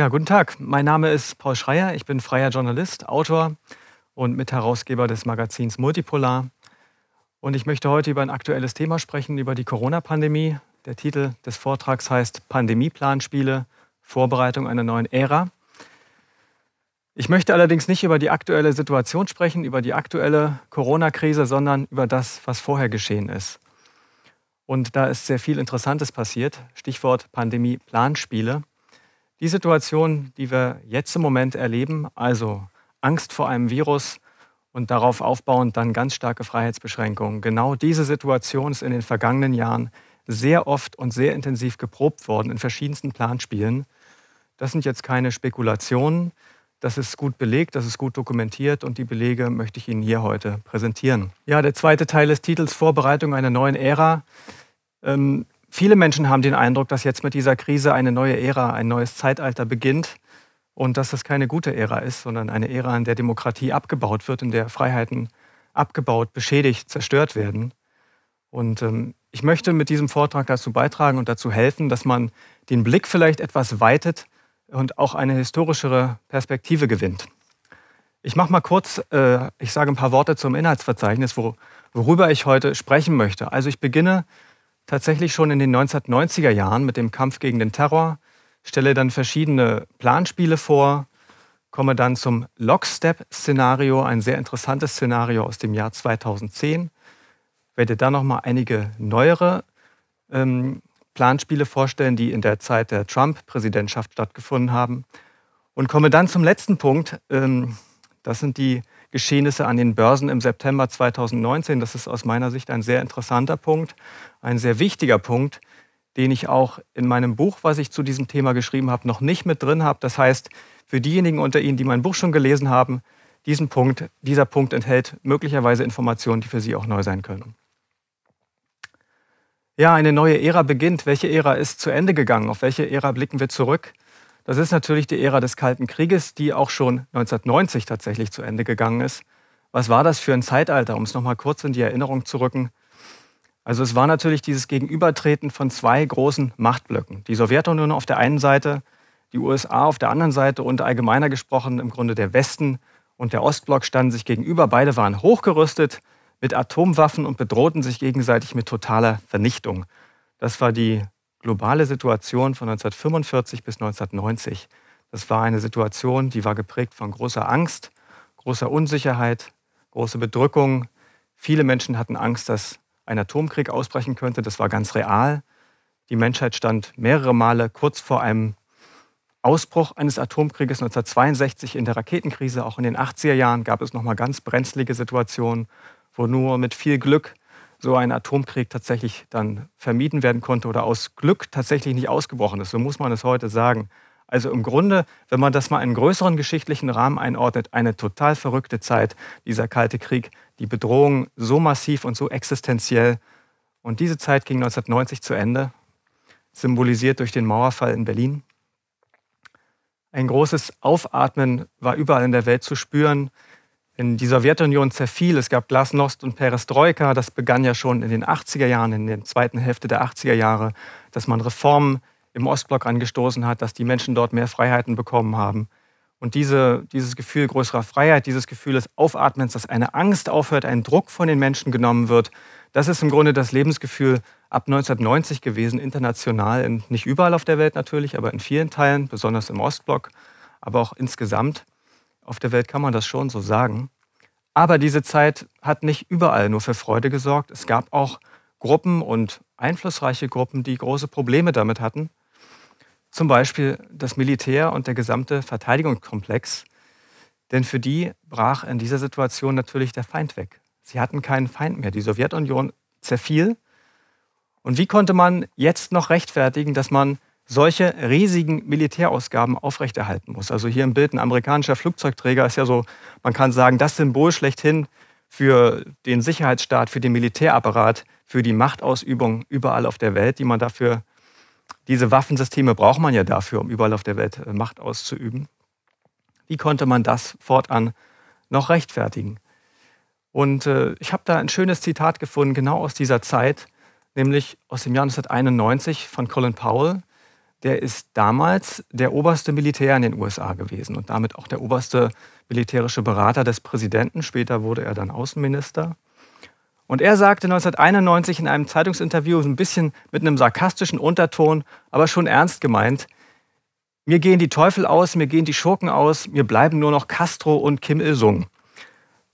Ja, guten Tag. Mein Name ist Paul Schreier. Ich bin freier Journalist, Autor und Mitherausgeber des Magazins Multipolar. Und ich möchte heute über ein aktuelles Thema sprechen, über die Corona-Pandemie. Der Titel des Vortrags heißt Pandemieplanspiele, Vorbereitung einer neuen Ära. Ich möchte allerdings nicht über die aktuelle Situation sprechen, über die aktuelle Corona-Krise, sondern über das, was vorher geschehen ist. Und da ist sehr viel Interessantes passiert. Stichwort Pandemie-Planspiele. Die Situation, die wir jetzt im Moment erleben, also Angst vor einem Virus und darauf aufbauend dann ganz starke Freiheitsbeschränkungen, genau diese Situation ist in den vergangenen Jahren sehr oft und sehr intensiv geprobt worden in verschiedensten Planspielen. Das sind jetzt keine Spekulationen, das ist gut belegt, das ist gut dokumentiert und die Belege möchte ich Ihnen hier heute präsentieren. Ja, der zweite Teil des Titels Vorbereitung einer neuen Ära. Ähm, Viele Menschen haben den Eindruck, dass jetzt mit dieser Krise eine neue Ära, ein neues Zeitalter beginnt und dass das keine gute Ära ist, sondern eine Ära, in der Demokratie abgebaut wird, in der Freiheiten abgebaut, beschädigt, zerstört werden. Und ähm, ich möchte mit diesem Vortrag dazu beitragen und dazu helfen, dass man den Blick vielleicht etwas weitet und auch eine historischere Perspektive gewinnt. Ich mache mal kurz, äh, ich sage ein paar Worte zum Inhaltsverzeichnis, wo, worüber ich heute sprechen möchte. Also ich beginne tatsächlich schon in den 1990er Jahren mit dem Kampf gegen den Terror, stelle dann verschiedene Planspiele vor, komme dann zum Lockstep-Szenario, ein sehr interessantes Szenario aus dem Jahr 2010, werde dann nochmal einige neuere ähm, Planspiele vorstellen, die in der Zeit der Trump-Präsidentschaft stattgefunden haben und komme dann zum letzten Punkt, ähm, das sind die Geschehnisse an den Börsen im September 2019. Das ist aus meiner Sicht ein sehr interessanter Punkt, ein sehr wichtiger Punkt, den ich auch in meinem Buch, was ich zu diesem Thema geschrieben habe, noch nicht mit drin habe. Das heißt, für diejenigen unter Ihnen, die mein Buch schon gelesen haben, diesen Punkt, dieser Punkt enthält möglicherweise Informationen, die für Sie auch neu sein können. Ja, eine neue Ära beginnt. Welche Ära ist zu Ende gegangen? Auf welche Ära blicken wir zurück? Das ist natürlich die Ära des Kalten Krieges, die auch schon 1990 tatsächlich zu Ende gegangen ist. Was war das für ein Zeitalter, um es nochmal kurz in die Erinnerung zu rücken? Also es war natürlich dieses Gegenübertreten von zwei großen Machtblöcken. Die Sowjetunion auf der einen Seite, die USA auf der anderen Seite und allgemeiner gesprochen im Grunde der Westen und der Ostblock standen sich gegenüber. Beide waren hochgerüstet mit Atomwaffen und bedrohten sich gegenseitig mit totaler Vernichtung. Das war die globale Situation von 1945 bis 1990. Das war eine Situation, die war geprägt von großer Angst, großer Unsicherheit, großer Bedrückung. Viele Menschen hatten Angst, dass ein Atomkrieg ausbrechen könnte. Das war ganz real. Die Menschheit stand mehrere Male kurz vor einem Ausbruch eines Atomkrieges 1962 in der Raketenkrise. Auch in den 80er Jahren gab es nochmal ganz brenzlige Situationen, wo nur mit viel Glück so ein Atomkrieg tatsächlich dann vermieden werden konnte oder aus Glück tatsächlich nicht ausgebrochen ist. So muss man es heute sagen. Also im Grunde, wenn man das mal in größeren geschichtlichen Rahmen einordnet, eine total verrückte Zeit, dieser Kalte Krieg, die Bedrohung so massiv und so existenziell. Und diese Zeit ging 1990 zu Ende, symbolisiert durch den Mauerfall in Berlin. Ein großes Aufatmen war überall in der Welt zu spüren in die Sowjetunion zerfiel. Es gab Glasnost und Perestroika. Das begann ja schon in den 80er Jahren, in der zweiten Hälfte der 80er Jahre, dass man Reformen im Ostblock angestoßen hat, dass die Menschen dort mehr Freiheiten bekommen haben. Und diese, dieses Gefühl größerer Freiheit, dieses Gefühl des Aufatmens, dass eine Angst aufhört, ein Druck von den Menschen genommen wird, das ist im Grunde das Lebensgefühl ab 1990 gewesen, international, in, nicht überall auf der Welt natürlich, aber in vielen Teilen, besonders im Ostblock, aber auch insgesamt. Auf der Welt kann man das schon so sagen. Aber diese Zeit hat nicht überall nur für Freude gesorgt. Es gab auch Gruppen und einflussreiche Gruppen, die große Probleme damit hatten. Zum Beispiel das Militär und der gesamte Verteidigungskomplex. Denn für die brach in dieser Situation natürlich der Feind weg. Sie hatten keinen Feind mehr. Die Sowjetunion zerfiel. Und wie konnte man jetzt noch rechtfertigen, dass man solche riesigen Militärausgaben aufrechterhalten muss. Also hier im Bild ein amerikanischer Flugzeugträger ist ja so, man kann sagen, das Symbol schlechthin für den Sicherheitsstaat, für den Militärapparat, für die Machtausübung überall auf der Welt, die man dafür, diese Waffensysteme braucht man ja dafür, um überall auf der Welt äh, Macht auszuüben. Wie konnte man das fortan noch rechtfertigen? Und äh, ich habe da ein schönes Zitat gefunden, genau aus dieser Zeit, nämlich aus dem Jahr 1991 von Colin Powell, der ist damals der oberste Militär in den USA gewesen und damit auch der oberste militärische Berater des Präsidenten. Später wurde er dann Außenminister. Und er sagte 1991 in einem Zeitungsinterview, ein bisschen mit einem sarkastischen Unterton, aber schon ernst gemeint, mir gehen die Teufel aus, mir gehen die Schurken aus, mir bleiben nur noch Castro und Kim Il-sung.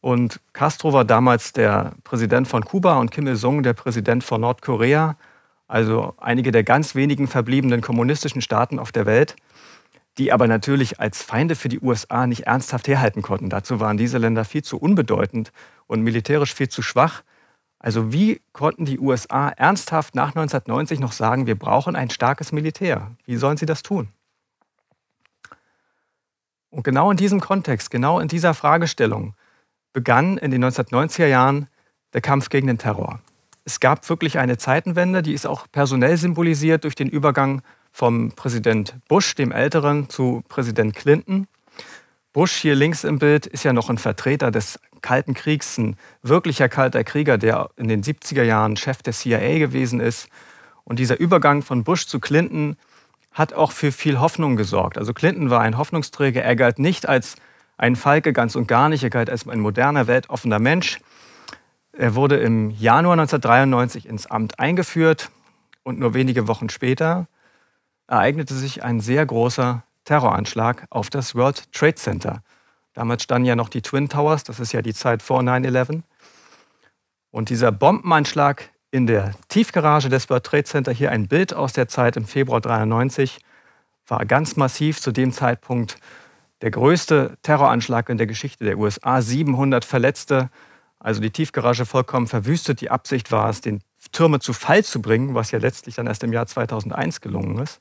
Und Castro war damals der Präsident von Kuba und Kim Il-sung der Präsident von Nordkorea also einige der ganz wenigen verbliebenen kommunistischen Staaten auf der Welt, die aber natürlich als Feinde für die USA nicht ernsthaft herhalten konnten. Dazu waren diese Länder viel zu unbedeutend und militärisch viel zu schwach. Also wie konnten die USA ernsthaft nach 1990 noch sagen, wir brauchen ein starkes Militär? Wie sollen sie das tun? Und genau in diesem Kontext, genau in dieser Fragestellung begann in den 1990er Jahren der Kampf gegen den Terror es gab wirklich eine Zeitenwende, die ist auch personell symbolisiert durch den Übergang vom Präsident Bush, dem Älteren, zu Präsident Clinton. Bush hier links im Bild ist ja noch ein Vertreter des Kalten Kriegs, ein wirklicher kalter Krieger, der in den 70er Jahren Chef der CIA gewesen ist. Und dieser Übergang von Bush zu Clinton hat auch für viel Hoffnung gesorgt. Also Clinton war ein Hoffnungsträger. Er galt nicht als ein Falke ganz und gar nicht. Er galt als ein moderner, weltoffener Mensch. Er wurde im Januar 1993 ins Amt eingeführt und nur wenige Wochen später ereignete sich ein sehr großer Terroranschlag auf das World Trade Center. Damals standen ja noch die Twin Towers, das ist ja die Zeit vor 9-11. Und dieser Bombenanschlag in der Tiefgarage des World Trade Center, hier ein Bild aus der Zeit im Februar 93, war ganz massiv zu dem Zeitpunkt der größte Terroranschlag in der Geschichte der USA. 700 Verletzte, also die Tiefgarage vollkommen verwüstet. Die Absicht war es, den Türme zu Fall zu bringen, was ja letztlich dann erst im Jahr 2001 gelungen ist.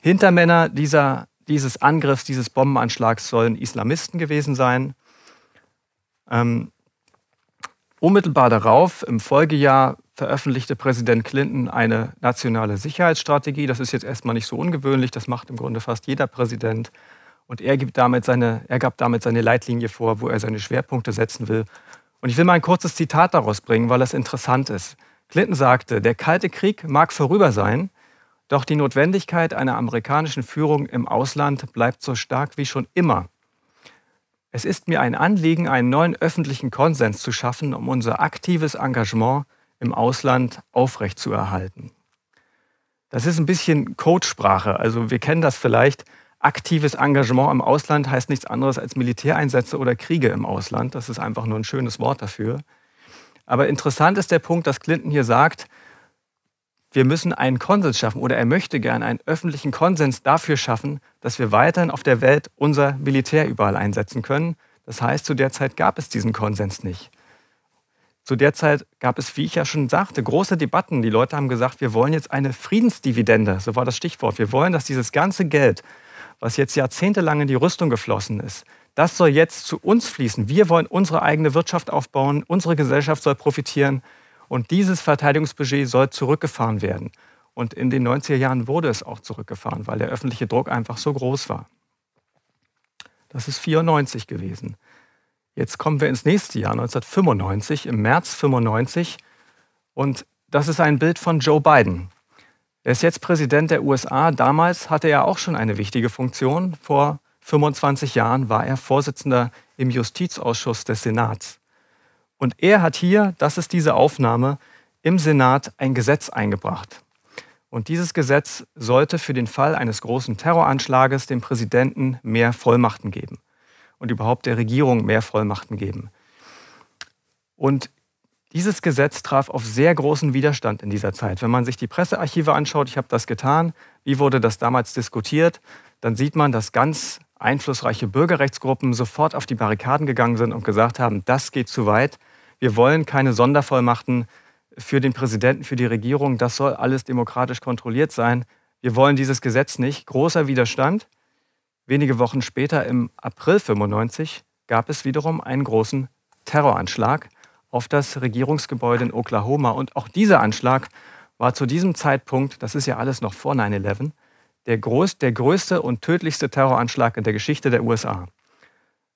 Hintermänner dieser, dieses Angriffs, dieses Bombenanschlags sollen Islamisten gewesen sein. Ähm, unmittelbar darauf, im Folgejahr, veröffentlichte Präsident Clinton eine nationale Sicherheitsstrategie. Das ist jetzt erstmal nicht so ungewöhnlich, das macht im Grunde fast jeder Präsident. Und er, gibt damit seine, er gab damit seine Leitlinie vor, wo er seine Schwerpunkte setzen will. Und ich will mal ein kurzes Zitat daraus bringen, weil das interessant ist. Clinton sagte, der Kalte Krieg mag vorüber sein, doch die Notwendigkeit einer amerikanischen Führung im Ausland bleibt so stark wie schon immer. Es ist mir ein Anliegen, einen neuen öffentlichen Konsens zu schaffen, um unser aktives Engagement im Ausland aufrechtzuerhalten. Das ist ein bisschen Codesprache. Also wir kennen das vielleicht aktives Engagement im Ausland heißt nichts anderes als Militäreinsätze oder Kriege im Ausland. Das ist einfach nur ein schönes Wort dafür. Aber interessant ist der Punkt, dass Clinton hier sagt, wir müssen einen Konsens schaffen oder er möchte gerne einen öffentlichen Konsens dafür schaffen, dass wir weiterhin auf der Welt unser Militär überall einsetzen können. Das heißt, zu der Zeit gab es diesen Konsens nicht. Zu der Zeit gab es, wie ich ja schon sagte, große Debatten. Die Leute haben gesagt, wir wollen jetzt eine Friedensdividende, so war das Stichwort. Wir wollen, dass dieses ganze Geld, was jetzt jahrzehntelang in die Rüstung geflossen ist, das soll jetzt zu uns fließen. Wir wollen unsere eigene Wirtschaft aufbauen, unsere Gesellschaft soll profitieren und dieses Verteidigungsbudget soll zurückgefahren werden. Und in den 90er Jahren wurde es auch zurückgefahren, weil der öffentliche Druck einfach so groß war. Das ist 94 gewesen. Jetzt kommen wir ins nächste Jahr, 1995, im März 95. Und das ist ein Bild von Joe Biden. Er ist jetzt Präsident der USA. Damals hatte er auch schon eine wichtige Funktion. Vor 25 Jahren war er Vorsitzender im Justizausschuss des Senats. Und er hat hier, das ist diese Aufnahme, im Senat ein Gesetz eingebracht. Und dieses Gesetz sollte für den Fall eines großen Terroranschlages dem Präsidenten mehr Vollmachten geben und überhaupt der Regierung mehr Vollmachten geben. Und dieses Gesetz traf auf sehr großen Widerstand in dieser Zeit. Wenn man sich die Pressearchive anschaut, ich habe das getan, wie wurde das damals diskutiert, dann sieht man, dass ganz einflussreiche Bürgerrechtsgruppen sofort auf die Barrikaden gegangen sind und gesagt haben, das geht zu weit, wir wollen keine Sondervollmachten für den Präsidenten, für die Regierung, das soll alles demokratisch kontrolliert sein, wir wollen dieses Gesetz nicht. Großer Widerstand. Wenige Wochen später, im April 1995, gab es wiederum einen großen Terroranschlag auf das Regierungsgebäude in Oklahoma. Und auch dieser Anschlag war zu diesem Zeitpunkt, das ist ja alles noch vor 9-11, der, groß, der größte und tödlichste Terroranschlag in der Geschichte der USA.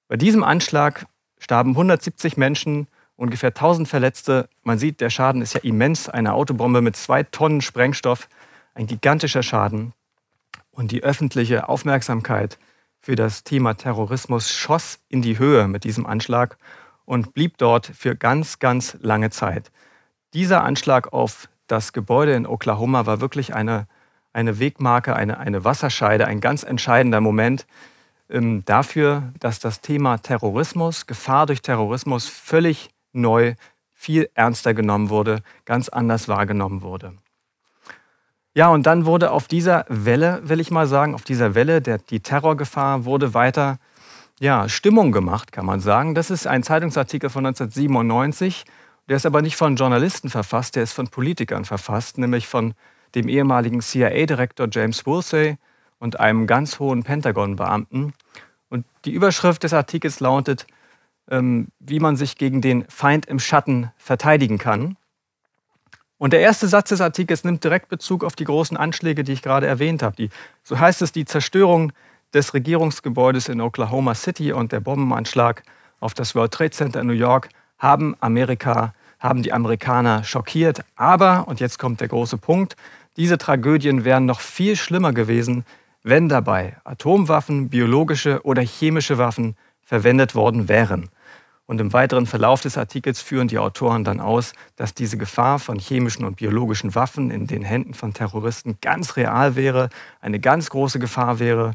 Bei diesem Anschlag starben 170 Menschen, ungefähr 1000 Verletzte. Man sieht, der Schaden ist ja immens. Eine Autobombe mit zwei Tonnen Sprengstoff, ein gigantischer Schaden. Und die öffentliche Aufmerksamkeit für das Thema Terrorismus schoss in die Höhe mit diesem Anschlag und blieb dort für ganz, ganz lange Zeit. Dieser Anschlag auf das Gebäude in Oklahoma war wirklich eine, eine Wegmarke, eine, eine Wasserscheide, ein ganz entscheidender Moment ähm, dafür, dass das Thema Terrorismus, Gefahr durch Terrorismus völlig neu, viel ernster genommen wurde, ganz anders wahrgenommen wurde. Ja, und dann wurde auf dieser Welle, will ich mal sagen, auf dieser Welle, der, die Terrorgefahr wurde weiter ja, Stimmung gemacht, kann man sagen. Das ist ein Zeitungsartikel von 1997. Der ist aber nicht von Journalisten verfasst, der ist von Politikern verfasst, nämlich von dem ehemaligen CIA-Direktor James Woolsey und einem ganz hohen Pentagon-Beamten. Und die Überschrift des Artikels lautet, ähm, wie man sich gegen den Feind im Schatten verteidigen kann. Und der erste Satz des Artikels nimmt direkt Bezug auf die großen Anschläge, die ich gerade erwähnt habe. Die, so heißt es, die Zerstörung des Regierungsgebäudes in Oklahoma City und der Bombenanschlag auf das World Trade Center in New York haben Amerika, haben die Amerikaner schockiert. Aber, und jetzt kommt der große Punkt, diese Tragödien wären noch viel schlimmer gewesen, wenn dabei Atomwaffen, biologische oder chemische Waffen verwendet worden wären. Und im weiteren Verlauf des Artikels führen die Autoren dann aus, dass diese Gefahr von chemischen und biologischen Waffen in den Händen von Terroristen ganz real wäre, eine ganz große Gefahr wäre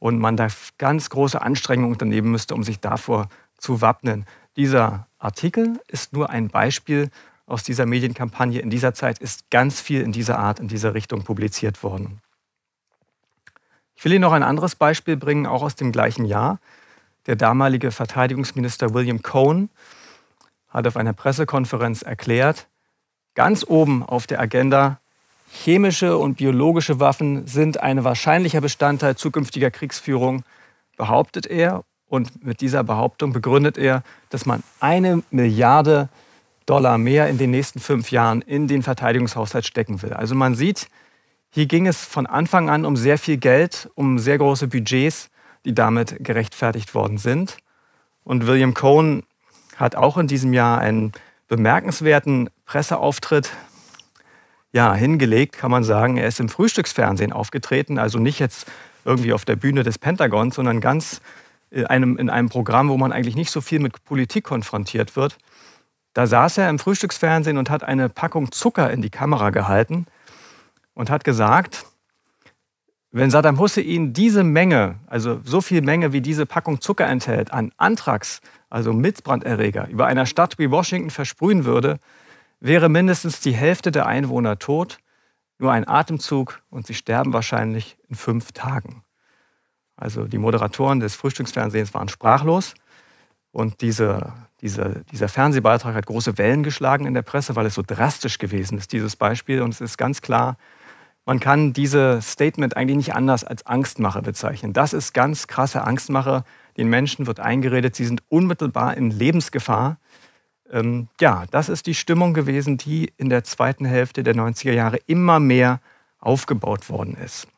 und man da ganz große Anstrengungen unternehmen müsste, um sich davor zu wappnen. Dieser Artikel ist nur ein Beispiel aus dieser Medienkampagne. In dieser Zeit ist ganz viel in dieser Art, in dieser Richtung publiziert worden. Ich will Ihnen noch ein anderes Beispiel bringen, auch aus dem gleichen Jahr. Der damalige Verteidigungsminister William Cohn hat auf einer Pressekonferenz erklärt, ganz oben auf der Agenda Chemische und biologische Waffen sind ein wahrscheinlicher Bestandteil zukünftiger Kriegsführung, behauptet er. Und mit dieser Behauptung begründet er, dass man eine Milliarde Dollar mehr in den nächsten fünf Jahren in den Verteidigungshaushalt stecken will. Also man sieht, hier ging es von Anfang an um sehr viel Geld, um sehr große Budgets, die damit gerechtfertigt worden sind. Und William Cohn hat auch in diesem Jahr einen bemerkenswerten Presseauftritt ja, hingelegt, kann man sagen. Er ist im Frühstücksfernsehen aufgetreten, also nicht jetzt irgendwie auf der Bühne des Pentagons, sondern ganz in äh, einem, in einem Programm, wo man eigentlich nicht so viel mit Politik konfrontiert wird. Da saß er im Frühstücksfernsehen und hat eine Packung Zucker in die Kamera gehalten und hat gesagt, wenn Saddam Hussein diese Menge, also so viel Menge wie diese Packung Zucker enthält, an Anthrax, also Milzbranderreger, über einer Stadt wie Washington versprühen würde, wäre mindestens die Hälfte der Einwohner tot, nur ein Atemzug und sie sterben wahrscheinlich in fünf Tagen. Also die Moderatoren des Frühstücksfernsehens waren sprachlos und diese, diese, dieser Fernsehbeitrag hat große Wellen geschlagen in der Presse, weil es so drastisch gewesen ist, dieses Beispiel. Und es ist ganz klar, man kann dieses Statement eigentlich nicht anders als Angstmache bezeichnen. Das ist ganz krasse Angstmache. Den Menschen wird eingeredet, sie sind unmittelbar in Lebensgefahr. Ähm, ja, das ist die Stimmung gewesen, die in der zweiten Hälfte der 90er Jahre immer mehr aufgebaut worden ist.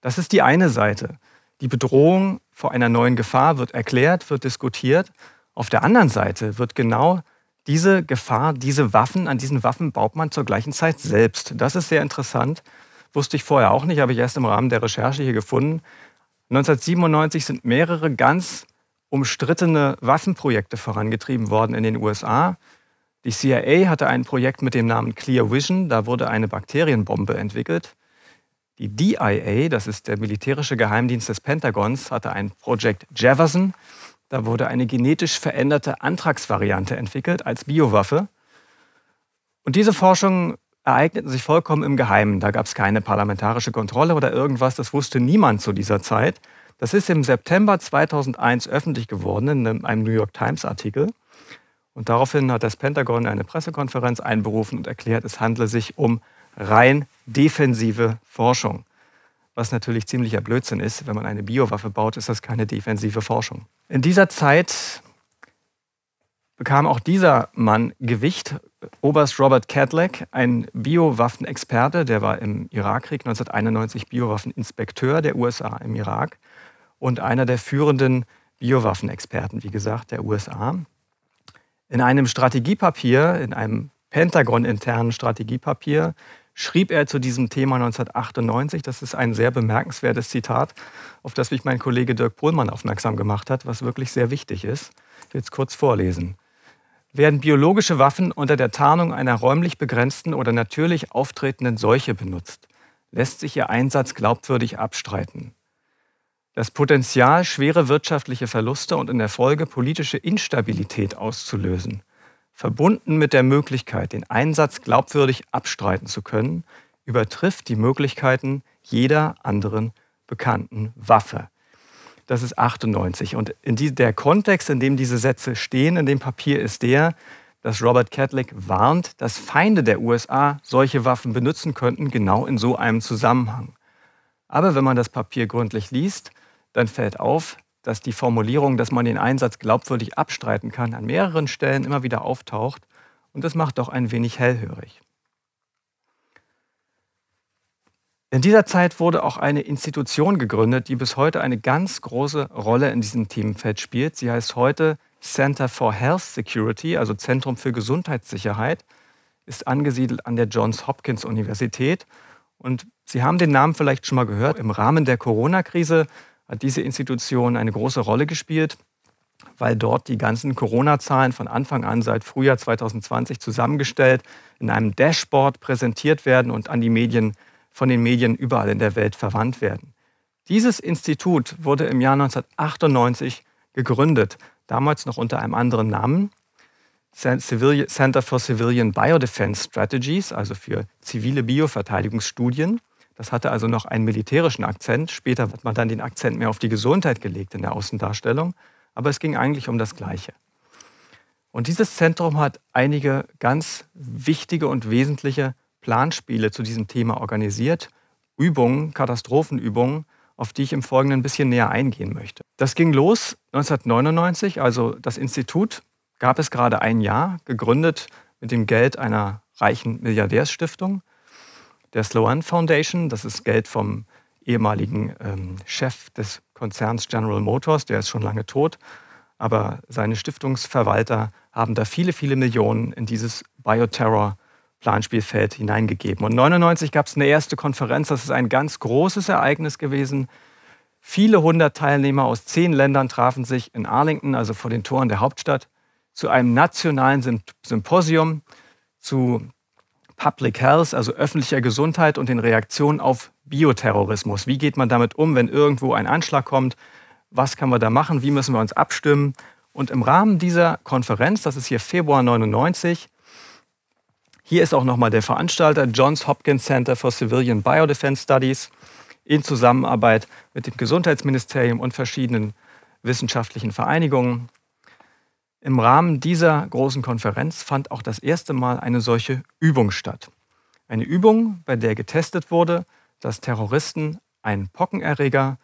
Das ist die eine Seite. Die Bedrohung vor einer neuen Gefahr wird erklärt, wird diskutiert. Auf der anderen Seite wird genau diese Gefahr, diese Waffen, an diesen Waffen baut man zur gleichen Zeit selbst. Das ist sehr interessant. Wusste ich vorher auch nicht, habe ich erst im Rahmen der Recherche hier gefunden. 1997 sind mehrere ganz umstrittene Waffenprojekte vorangetrieben worden in den USA. Die CIA hatte ein Projekt mit dem Namen Clear Vision, da wurde eine Bakterienbombe entwickelt. Die DIA, das ist der militärische Geheimdienst des Pentagons, hatte ein Projekt Jefferson, da wurde eine genetisch veränderte Antragsvariante entwickelt als Biowaffe. Und diese Forschungen ereigneten sich vollkommen im Geheimen. Da gab es keine parlamentarische Kontrolle oder irgendwas, das wusste niemand zu dieser Zeit. Das ist im September 2001 öffentlich geworden in einem New York Times-Artikel. Und daraufhin hat das Pentagon eine Pressekonferenz einberufen und erklärt, es handle sich um rein defensive Forschung. Was natürlich ziemlicher Blödsinn ist, wenn man eine Biowaffe baut, ist das keine defensive Forschung. In dieser Zeit bekam auch dieser Mann Gewicht. Oberst Robert Cadillac, ein Biowaffenexperte, der war im Irakkrieg 1991 Biowaffeninspekteur der USA im Irak, und einer der führenden Biowaffenexperten, wie gesagt, der USA. In einem Strategiepapier, in einem Pentagon-internen Strategiepapier, schrieb er zu diesem Thema 1998, das ist ein sehr bemerkenswertes Zitat, auf das mich mein Kollege Dirk Pohlmann aufmerksam gemacht hat, was wirklich sehr wichtig ist. Ich will es kurz vorlesen. Werden biologische Waffen unter der Tarnung einer räumlich begrenzten oder natürlich auftretenden Seuche benutzt, lässt sich ihr Einsatz glaubwürdig abstreiten das Potenzial, schwere wirtschaftliche Verluste und in der Folge politische Instabilität auszulösen, verbunden mit der Möglichkeit, den Einsatz glaubwürdig abstreiten zu können, übertrifft die Möglichkeiten jeder anderen bekannten Waffe. Das ist 98. Und die, der Kontext, in dem diese Sätze stehen, in dem Papier, ist der, dass Robert Catlett warnt, dass Feinde der USA solche Waffen benutzen könnten, genau in so einem Zusammenhang. Aber wenn man das Papier gründlich liest, dann fällt auf, dass die Formulierung, dass man den Einsatz glaubwürdig abstreiten kann, an mehreren Stellen immer wieder auftaucht und das macht doch ein wenig hellhörig. In dieser Zeit wurde auch eine Institution gegründet, die bis heute eine ganz große Rolle in diesem Themenfeld spielt. Sie heißt heute Center for Health Security, also Zentrum für Gesundheitssicherheit, ist angesiedelt an der Johns Hopkins Universität. Und Sie haben den Namen vielleicht schon mal gehört. Im Rahmen der Corona-Krise hat diese Institution eine große Rolle gespielt, weil dort die ganzen Corona-Zahlen von Anfang an seit Frühjahr 2020 zusammengestellt, in einem Dashboard präsentiert werden und an die Medien, von den Medien überall in der Welt verwandt werden. Dieses Institut wurde im Jahr 1998 gegründet, damals noch unter einem anderen Namen, Center for Civilian Biodefense Strategies, also für zivile Bioverteidigungsstudien. Das hatte also noch einen militärischen Akzent. Später hat man dann den Akzent mehr auf die Gesundheit gelegt in der Außendarstellung. Aber es ging eigentlich um das Gleiche. Und dieses Zentrum hat einige ganz wichtige und wesentliche Planspiele zu diesem Thema organisiert. Übungen, Katastrophenübungen, auf die ich im Folgenden ein bisschen näher eingehen möchte. Das ging los 1999, also das Institut gab es gerade ein Jahr, gegründet mit dem Geld einer reichen Milliardärsstiftung der Sloan Foundation. Das ist Geld vom ehemaligen ähm, Chef des Konzerns General Motors, der ist schon lange tot. Aber seine Stiftungsverwalter haben da viele, viele Millionen in dieses Bioterror-Planspielfeld hineingegeben. Und 1999 gab es eine erste Konferenz. Das ist ein ganz großes Ereignis gewesen. Viele hundert Teilnehmer aus zehn Ländern trafen sich in Arlington, also vor den Toren der Hauptstadt, zu einem nationalen Symposium zu Public Health, also öffentlicher Gesundheit und den Reaktionen auf Bioterrorismus. Wie geht man damit um, wenn irgendwo ein Anschlag kommt? Was kann man da machen? Wie müssen wir uns abstimmen? Und im Rahmen dieser Konferenz, das ist hier Februar 99, hier ist auch nochmal der Veranstalter Johns Hopkins Center for Civilian Biodefense Studies in Zusammenarbeit mit dem Gesundheitsministerium und verschiedenen wissenschaftlichen Vereinigungen. Im Rahmen dieser großen Konferenz fand auch das erste Mal eine solche Übung statt. Eine Übung, bei der getestet wurde, dass Terroristen einen Pockenerreger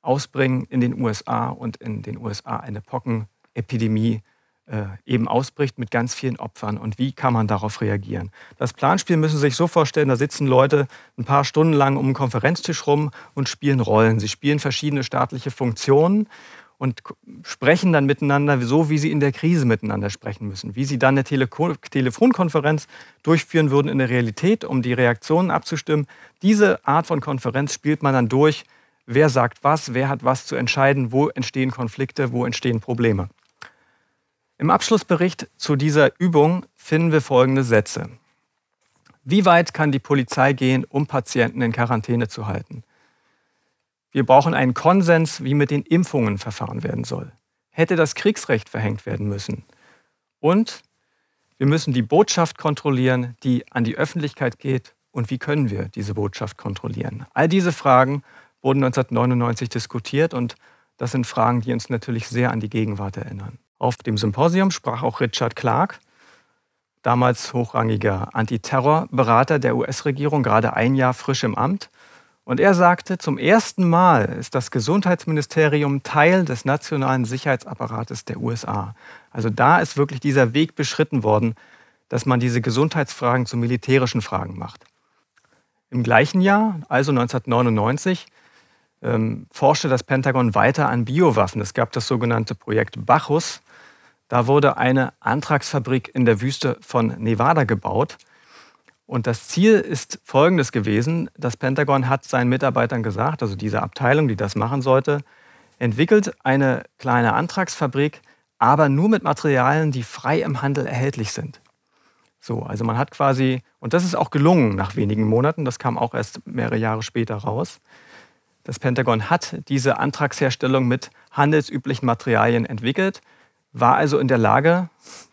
ausbringen in den USA und in den USA eine Pockenepidemie äh, eben ausbricht mit ganz vielen Opfern und wie kann man darauf reagieren. Das Planspiel müssen Sie sich so vorstellen, da sitzen Leute ein paar Stunden lang um einen Konferenztisch rum und spielen Rollen. Sie spielen verschiedene staatliche Funktionen und sprechen dann miteinander, so wie sie in der Krise miteinander sprechen müssen, wie sie dann eine Teleko Telefonkonferenz durchführen würden in der Realität, um die Reaktionen abzustimmen. Diese Art von Konferenz spielt man dann durch. Wer sagt was, wer hat was zu entscheiden, wo entstehen Konflikte, wo entstehen Probleme. Im Abschlussbericht zu dieser Übung finden wir folgende Sätze. Wie weit kann die Polizei gehen, um Patienten in Quarantäne zu halten? Wir brauchen einen Konsens, wie mit den Impfungen verfahren werden soll. Hätte das Kriegsrecht verhängt werden müssen? Und wir müssen die Botschaft kontrollieren, die an die Öffentlichkeit geht. Und wie können wir diese Botschaft kontrollieren? All diese Fragen wurden 1999 diskutiert und das sind Fragen, die uns natürlich sehr an die Gegenwart erinnern. Auf dem Symposium sprach auch Richard Clark, damals hochrangiger Antiterrorberater der US-Regierung, gerade ein Jahr frisch im Amt. Und er sagte, zum ersten Mal ist das Gesundheitsministerium Teil des nationalen Sicherheitsapparates der USA. Also da ist wirklich dieser Weg beschritten worden, dass man diese Gesundheitsfragen zu militärischen Fragen macht. Im gleichen Jahr, also 1999, ähm, forschte das Pentagon weiter an Biowaffen. Es gab das sogenannte Projekt Bacchus. Da wurde eine Antragsfabrik in der Wüste von Nevada gebaut. Und das Ziel ist folgendes gewesen. Das Pentagon hat seinen Mitarbeitern gesagt, also diese Abteilung, die das machen sollte, entwickelt eine kleine Antragsfabrik, aber nur mit Materialien, die frei im Handel erhältlich sind. So, also man hat quasi, und das ist auch gelungen nach wenigen Monaten, das kam auch erst mehrere Jahre später raus. Das Pentagon hat diese Antragsherstellung mit handelsüblichen Materialien entwickelt war also in der Lage,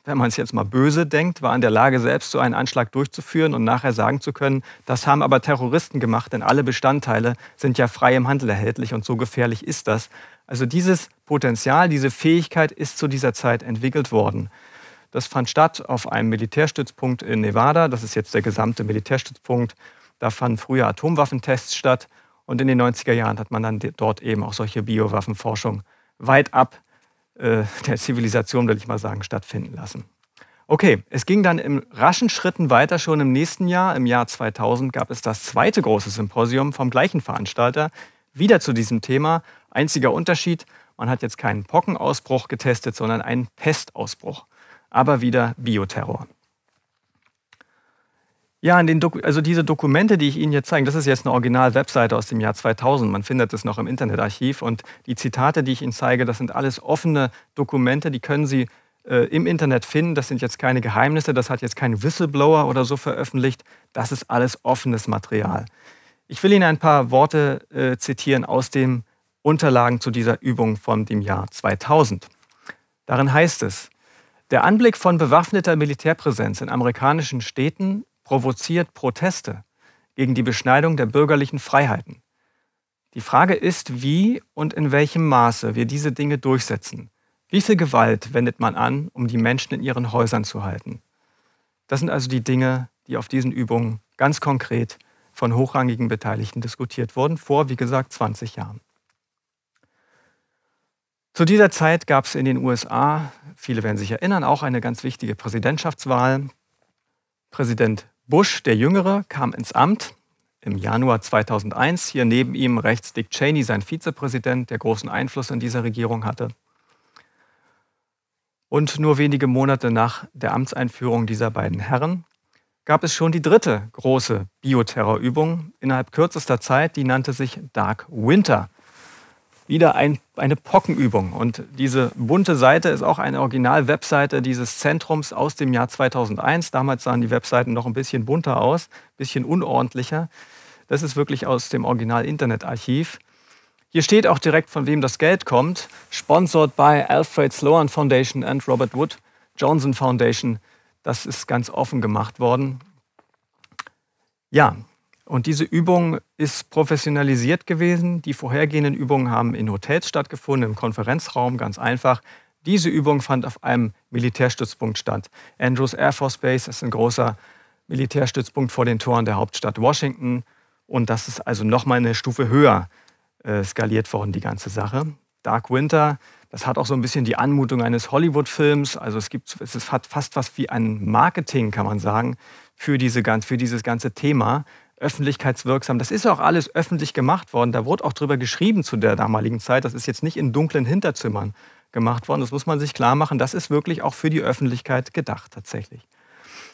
wenn man es jetzt mal böse denkt, war in der Lage, selbst so einen Anschlag durchzuführen und nachher sagen zu können, das haben aber Terroristen gemacht, denn alle Bestandteile sind ja frei im Handel erhältlich und so gefährlich ist das. Also dieses Potenzial, diese Fähigkeit ist zu dieser Zeit entwickelt worden. Das fand statt auf einem Militärstützpunkt in Nevada, das ist jetzt der gesamte Militärstützpunkt. Da fanden früher Atomwaffentests statt und in den 90er Jahren hat man dann dort eben auch solche Biowaffenforschung weit ab äh, der Zivilisation, will ich mal sagen, stattfinden lassen. Okay, es ging dann in raschen Schritten weiter. Schon im nächsten Jahr, im Jahr 2000, gab es das zweite große Symposium vom gleichen Veranstalter, wieder zu diesem Thema. Einziger Unterschied, man hat jetzt keinen Pockenausbruch getestet, sondern einen Pestausbruch. Aber wieder Bioterror. Ja, also diese Dokumente, die ich Ihnen jetzt zeige, das ist jetzt eine Original-Webseite aus dem Jahr 2000. Man findet es noch im Internetarchiv. Und die Zitate, die ich Ihnen zeige, das sind alles offene Dokumente, die können Sie äh, im Internet finden. Das sind jetzt keine Geheimnisse, das hat jetzt kein Whistleblower oder so veröffentlicht. Das ist alles offenes Material. Ich will Ihnen ein paar Worte äh, zitieren aus den Unterlagen zu dieser Übung von dem Jahr 2000. Darin heißt es, der Anblick von bewaffneter Militärpräsenz in amerikanischen Städten provoziert Proteste gegen die Beschneidung der bürgerlichen Freiheiten. Die Frage ist, wie und in welchem Maße wir diese Dinge durchsetzen. Wie viel Gewalt wendet man an, um die Menschen in ihren Häusern zu halten? Das sind also die Dinge, die auf diesen Übungen ganz konkret von hochrangigen Beteiligten diskutiert wurden, vor, wie gesagt, 20 Jahren. Zu dieser Zeit gab es in den USA, viele werden sich erinnern, auch eine ganz wichtige Präsidentschaftswahl. Präsident Bush, der Jüngere, kam ins Amt im Januar 2001. Hier neben ihm rechts Dick Cheney, sein Vizepräsident, der großen Einfluss in dieser Regierung hatte. Und nur wenige Monate nach der Amtseinführung dieser beiden Herren gab es schon die dritte große Bioterrorübung innerhalb kürzester Zeit. Die nannte sich Dark Winter wieder ein, eine Pockenübung. Und diese bunte Seite ist auch eine Original-Webseite dieses Zentrums aus dem Jahr 2001. Damals sahen die Webseiten noch ein bisschen bunter aus, ein bisschen unordentlicher. Das ist wirklich aus dem original internet archiv Hier steht auch direkt, von wem das Geld kommt. Sponsored by Alfred Sloan Foundation and Robert Wood Johnson Foundation. Das ist ganz offen gemacht worden. Ja, und diese Übung ist professionalisiert gewesen. Die vorhergehenden Übungen haben in Hotels stattgefunden, im Konferenzraum, ganz einfach. Diese Übung fand auf einem Militärstützpunkt statt. Andrews Air Force Base ist ein großer Militärstützpunkt vor den Toren der Hauptstadt Washington. Und das ist also nochmal eine Stufe höher äh, skaliert worden, die ganze Sache. Dark Winter, das hat auch so ein bisschen die Anmutung eines Hollywood-Films. Also es, gibt, es hat fast was wie ein Marketing, kann man sagen, für, diese, für dieses ganze Thema öffentlichkeitswirksam. Das ist auch alles öffentlich gemacht worden. Da wurde auch drüber geschrieben zu der damaligen Zeit. Das ist jetzt nicht in dunklen Hinterzimmern gemacht worden. Das muss man sich klar machen. Das ist wirklich auch für die Öffentlichkeit gedacht tatsächlich.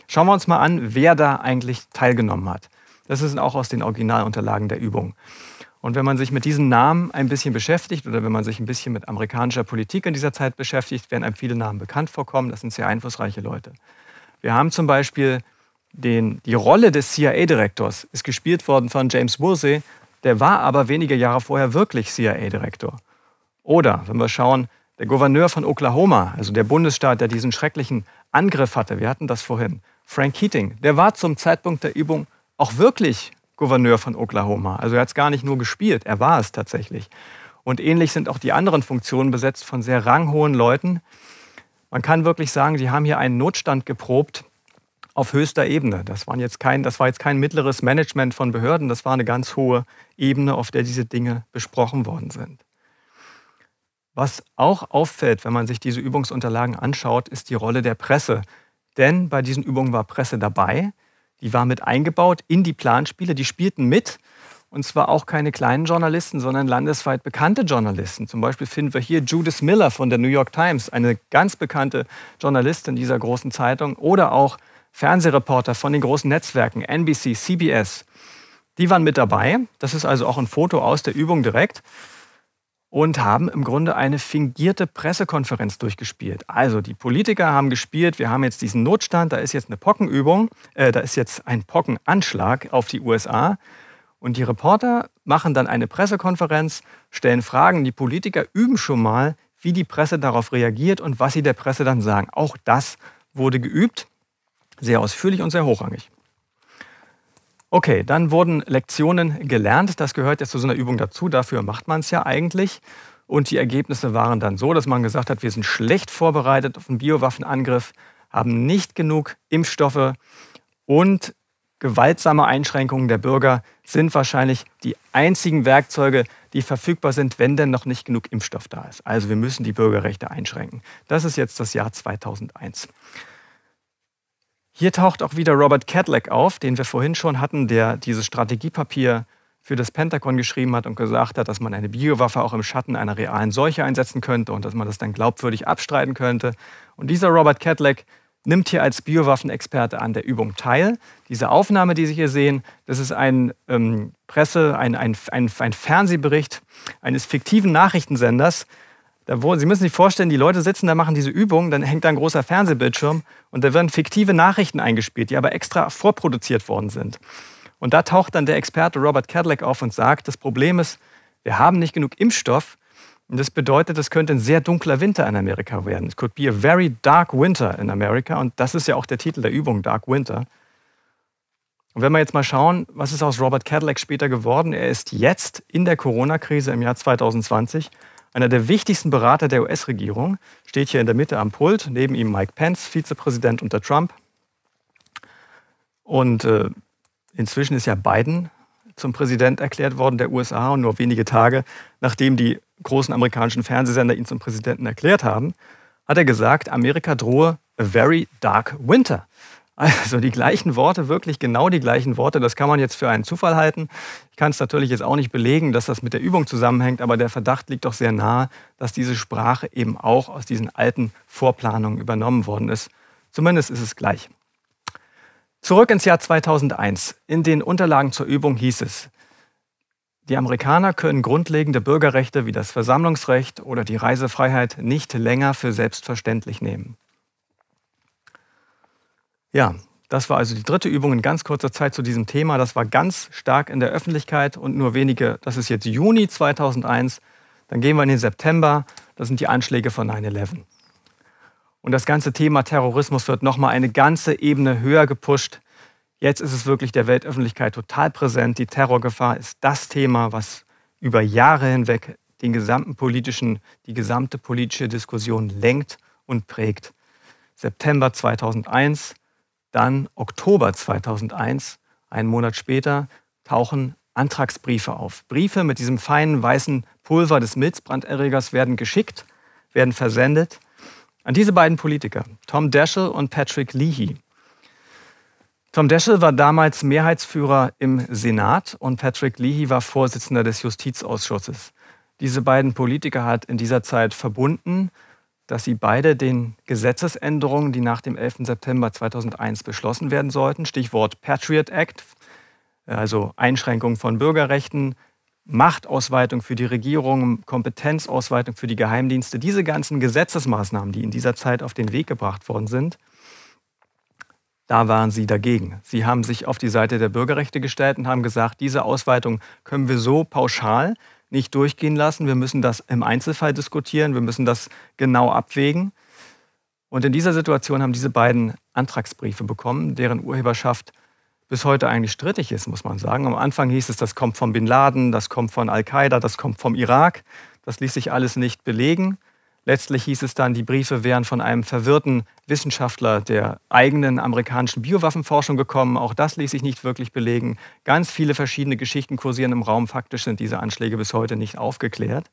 Schauen wir uns mal an, wer da eigentlich teilgenommen hat. Das ist auch aus den Originalunterlagen der Übung. Und wenn man sich mit diesen Namen ein bisschen beschäftigt oder wenn man sich ein bisschen mit amerikanischer Politik in dieser Zeit beschäftigt, werden einem viele Namen bekannt vorkommen. Das sind sehr einflussreiche Leute. Wir haben zum Beispiel den, die Rolle des CIA-Direktors ist gespielt worden von James Woolsey, der war aber wenige Jahre vorher wirklich CIA-Direktor. Oder, wenn wir schauen, der Gouverneur von Oklahoma, also der Bundesstaat, der diesen schrecklichen Angriff hatte, wir hatten das vorhin, Frank Keating, der war zum Zeitpunkt der Übung auch wirklich Gouverneur von Oklahoma. Also er hat es gar nicht nur gespielt, er war es tatsächlich. Und ähnlich sind auch die anderen Funktionen besetzt von sehr ranghohen Leuten. Man kann wirklich sagen, die haben hier einen Notstand geprobt, auf höchster Ebene. Das, waren jetzt kein, das war jetzt kein mittleres Management von Behörden, das war eine ganz hohe Ebene, auf der diese Dinge besprochen worden sind. Was auch auffällt, wenn man sich diese Übungsunterlagen anschaut, ist die Rolle der Presse. Denn bei diesen Übungen war Presse dabei, die war mit eingebaut in die Planspiele, die spielten mit. Und zwar auch keine kleinen Journalisten, sondern landesweit bekannte Journalisten. Zum Beispiel finden wir hier Judith Miller von der New York Times, eine ganz bekannte Journalistin dieser großen Zeitung, oder auch Fernsehreporter von den großen Netzwerken NBC, CBS, die waren mit dabei. Das ist also auch ein Foto aus der Übung direkt und haben im Grunde eine fingierte Pressekonferenz durchgespielt. Also die Politiker haben gespielt, wir haben jetzt diesen Notstand, da ist jetzt eine Pockenübung, äh, da ist jetzt ein Pockenanschlag auf die USA. Und die Reporter machen dann eine Pressekonferenz, stellen Fragen, die Politiker üben schon mal, wie die Presse darauf reagiert und was sie der Presse dann sagen. Auch das wurde geübt. Sehr ausführlich und sehr hochrangig. Okay, dann wurden Lektionen gelernt. Das gehört jetzt zu so einer Übung dazu. Dafür macht man es ja eigentlich. Und die Ergebnisse waren dann so, dass man gesagt hat, wir sind schlecht vorbereitet auf einen Biowaffenangriff, haben nicht genug Impfstoffe und gewaltsame Einschränkungen der Bürger sind wahrscheinlich die einzigen Werkzeuge, die verfügbar sind, wenn denn noch nicht genug Impfstoff da ist. Also wir müssen die Bürgerrechte einschränken. Das ist jetzt das Jahr 2001. Hier taucht auch wieder Robert Cadillac auf, den wir vorhin schon hatten, der dieses Strategiepapier für das Pentagon geschrieben hat und gesagt hat, dass man eine Biowaffe auch im Schatten einer realen Seuche einsetzen könnte und dass man das dann glaubwürdig abstreiten könnte. Und dieser Robert Cadillac nimmt hier als Biowaffenexperte an der Übung teil. Diese Aufnahme, die Sie hier sehen, das ist ein ähm, Presse, ein, ein, ein, ein Fernsehbericht eines fiktiven Nachrichtensenders, da wohnen, Sie müssen sich vorstellen, die Leute sitzen da, machen diese Übungen, dann hängt da ein großer Fernsehbildschirm und da werden fiktive Nachrichten eingespielt, die aber extra vorproduziert worden sind. Und da taucht dann der Experte Robert Cadillac auf und sagt, das Problem ist, wir haben nicht genug Impfstoff. Und das bedeutet, es könnte ein sehr dunkler Winter in Amerika werden. It could be a very dark winter in America. Und das ist ja auch der Titel der Übung, Dark Winter. Und wenn wir jetzt mal schauen, was ist aus Robert Cadillac später geworden? Er ist jetzt in der Corona-Krise im Jahr 2020 einer der wichtigsten Berater der US-Regierung, steht hier in der Mitte am Pult, neben ihm Mike Pence, Vizepräsident unter Trump. Und äh, inzwischen ist ja Biden zum Präsident erklärt worden der USA und nur wenige Tage nachdem die großen amerikanischen Fernsehsender ihn zum Präsidenten erklärt haben, hat er gesagt, Amerika drohe a very dark winter. Also die gleichen Worte, wirklich genau die gleichen Worte, das kann man jetzt für einen Zufall halten. Ich kann es natürlich jetzt auch nicht belegen, dass das mit der Übung zusammenhängt, aber der Verdacht liegt doch sehr nahe, dass diese Sprache eben auch aus diesen alten Vorplanungen übernommen worden ist. Zumindest ist es gleich. Zurück ins Jahr 2001. In den Unterlagen zur Übung hieß es, die Amerikaner können grundlegende Bürgerrechte wie das Versammlungsrecht oder die Reisefreiheit nicht länger für selbstverständlich nehmen. Ja, das war also die dritte Übung in ganz kurzer Zeit zu diesem Thema. Das war ganz stark in der Öffentlichkeit und nur wenige, das ist jetzt Juni 2001, dann gehen wir in den September, das sind die Anschläge von 9-11. Und das ganze Thema Terrorismus wird nochmal eine ganze Ebene höher gepusht. Jetzt ist es wirklich der Weltöffentlichkeit total präsent. Die Terrorgefahr ist das Thema, was über Jahre hinweg den gesamten politischen, die gesamte politische Diskussion lenkt und prägt. September 2001, dann Oktober 2001, einen Monat später, tauchen Antragsbriefe auf. Briefe mit diesem feinen weißen Pulver des Milzbranderregers werden geschickt, werden versendet an diese beiden Politiker, Tom Daschle und Patrick Leahy. Tom Daschle war damals Mehrheitsführer im Senat und Patrick Leahy war Vorsitzender des Justizausschusses. Diese beiden Politiker hat in dieser Zeit verbunden dass sie beide den Gesetzesänderungen, die nach dem 11. September 2001 beschlossen werden sollten, Stichwort Patriot Act, also Einschränkung von Bürgerrechten, Machtausweitung für die Regierung, Kompetenzausweitung für die Geheimdienste, diese ganzen Gesetzesmaßnahmen, die in dieser Zeit auf den Weg gebracht worden sind, da waren sie dagegen. Sie haben sich auf die Seite der Bürgerrechte gestellt und haben gesagt, diese Ausweitung können wir so pauschal nicht durchgehen lassen. Wir müssen das im Einzelfall diskutieren. Wir müssen das genau abwägen. Und in dieser Situation haben diese beiden Antragsbriefe bekommen, deren Urheberschaft bis heute eigentlich strittig ist, muss man sagen. Am Anfang hieß es, das kommt von Bin Laden, das kommt von Al-Qaida, das kommt vom Irak. Das ließ sich alles nicht belegen. Letztlich hieß es dann, die Briefe wären von einem verwirrten Wissenschaftler der eigenen amerikanischen Biowaffenforschung gekommen. Auch das ließ sich nicht wirklich belegen. Ganz viele verschiedene Geschichten kursieren im Raum. Faktisch sind diese Anschläge bis heute nicht aufgeklärt.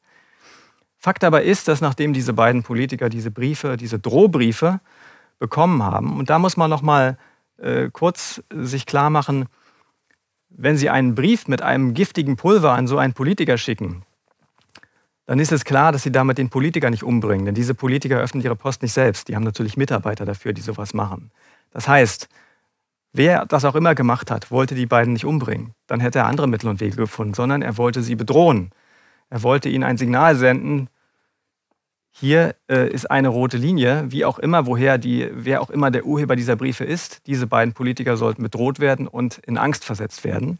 Fakt aber ist, dass nachdem diese beiden Politiker diese Briefe, diese Drohbriefe bekommen haben, und da muss man noch mal äh, kurz sich klar machen, wenn Sie einen Brief mit einem giftigen Pulver an so einen Politiker schicken, dann ist es klar, dass sie damit den Politiker nicht umbringen. Denn diese Politiker öffnen ihre Post nicht selbst. Die haben natürlich Mitarbeiter dafür, die sowas machen. Das heißt, wer das auch immer gemacht hat, wollte die beiden nicht umbringen. Dann hätte er andere Mittel und Wege gefunden, sondern er wollte sie bedrohen. Er wollte ihnen ein Signal senden, hier äh, ist eine rote Linie, wie auch immer, woher die, wer auch immer der Urheber dieser Briefe ist, diese beiden Politiker sollten bedroht werden und in Angst versetzt werden.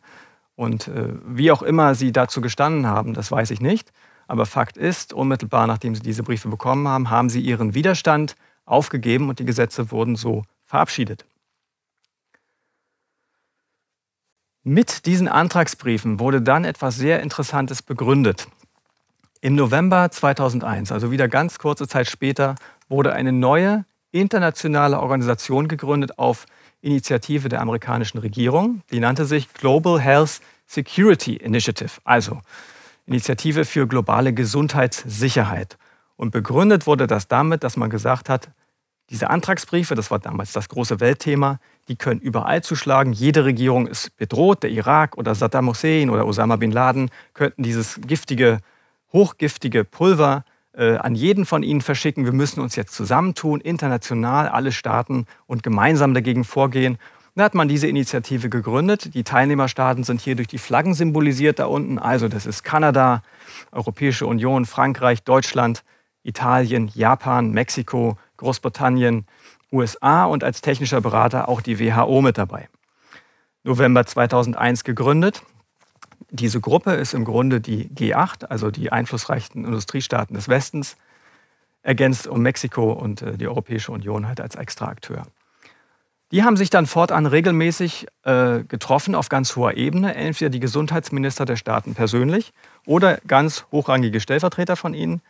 Und äh, wie auch immer sie dazu gestanden haben, das weiß ich nicht. Aber Fakt ist, unmittelbar nachdem sie diese Briefe bekommen haben, haben sie ihren Widerstand aufgegeben und die Gesetze wurden so verabschiedet. Mit diesen Antragsbriefen wurde dann etwas sehr Interessantes begründet. Im November 2001, also wieder ganz kurze Zeit später, wurde eine neue internationale Organisation gegründet auf Initiative der amerikanischen Regierung. Die nannte sich Global Health Security Initiative, also Initiative für globale Gesundheitssicherheit. Und begründet wurde das damit, dass man gesagt hat, diese Antragsbriefe, das war damals das große Weltthema, die können überall zuschlagen. Jede Regierung ist bedroht. Der Irak oder Saddam Hussein oder Osama bin Laden könnten dieses giftige, hochgiftige Pulver äh, an jeden von ihnen verschicken. Wir müssen uns jetzt zusammentun, international alle Staaten und gemeinsam dagegen vorgehen. Da hat man diese Initiative gegründet. Die Teilnehmerstaaten sind hier durch die Flaggen symbolisiert da unten. Also das ist Kanada, Europäische Union, Frankreich, Deutschland, Italien, Japan, Mexiko, Großbritannien, USA und als technischer Berater auch die WHO mit dabei. November 2001 gegründet. Diese Gruppe ist im Grunde die G8, also die einflussreichsten Industriestaaten des Westens, ergänzt um Mexiko und äh, die Europäische Union halt als Extraakteur. Die haben sich dann fortan regelmäßig äh, getroffen auf ganz hoher Ebene, entweder die Gesundheitsminister der Staaten persönlich oder ganz hochrangige Stellvertreter von ihnen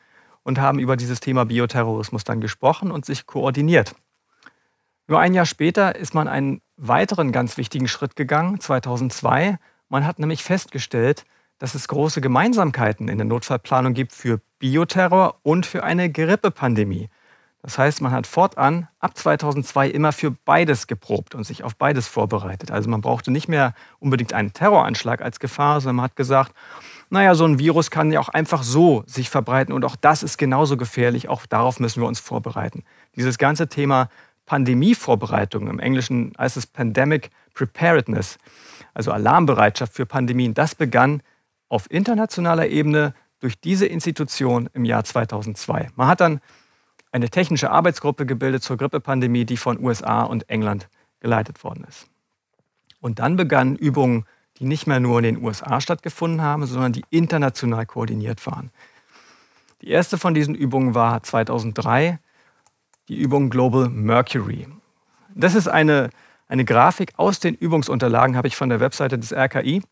und haben über dieses Thema Bioterrorismus dann gesprochen und sich koordiniert. Nur ein Jahr später ist man einen weiteren ganz wichtigen Schritt gegangen, 2002. Man hat nämlich festgestellt, dass es große Gemeinsamkeiten in der Notfallplanung gibt für Bioterror und für eine Grippepandemie. Das heißt, man hat fortan ab 2002 immer für beides geprobt und sich auf beides vorbereitet. Also man brauchte nicht mehr unbedingt einen Terroranschlag als Gefahr, sondern man hat gesagt, naja, so ein Virus kann ja auch einfach so sich verbreiten und auch das ist genauso gefährlich, auch darauf müssen wir uns vorbereiten. Dieses ganze Thema Pandemievorbereitung, im Englischen heißt es Pandemic Preparedness, also Alarmbereitschaft für Pandemien, das begann auf internationaler Ebene durch diese Institution im Jahr 2002. Man hat dann eine technische Arbeitsgruppe gebildet zur Grippepandemie, die von USA und England geleitet worden ist. Und dann begannen Übungen, die nicht mehr nur in den USA stattgefunden haben, sondern die international koordiniert waren. Die erste von diesen Übungen war 2003 die Übung Global Mercury. Das ist eine, eine Grafik aus den Übungsunterlagen, habe ich von der Webseite des RKI.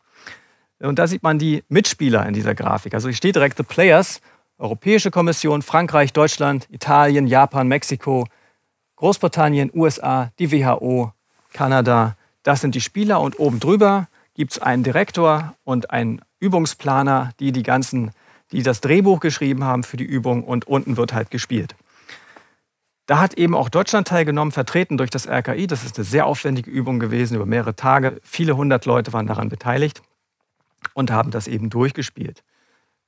Und da sieht man die Mitspieler in dieser Grafik. Also hier steht direkt The Players Europäische Kommission, Frankreich, Deutschland, Italien, Japan, Mexiko, Großbritannien, USA, die WHO, Kanada. Das sind die Spieler und oben drüber gibt es einen Direktor und einen Übungsplaner, die die ganzen, die das Drehbuch geschrieben haben für die Übung und unten wird halt gespielt. Da hat eben auch Deutschland teilgenommen, vertreten durch das RKI. Das ist eine sehr aufwendige Übung gewesen über mehrere Tage. Viele hundert Leute waren daran beteiligt und haben das eben durchgespielt.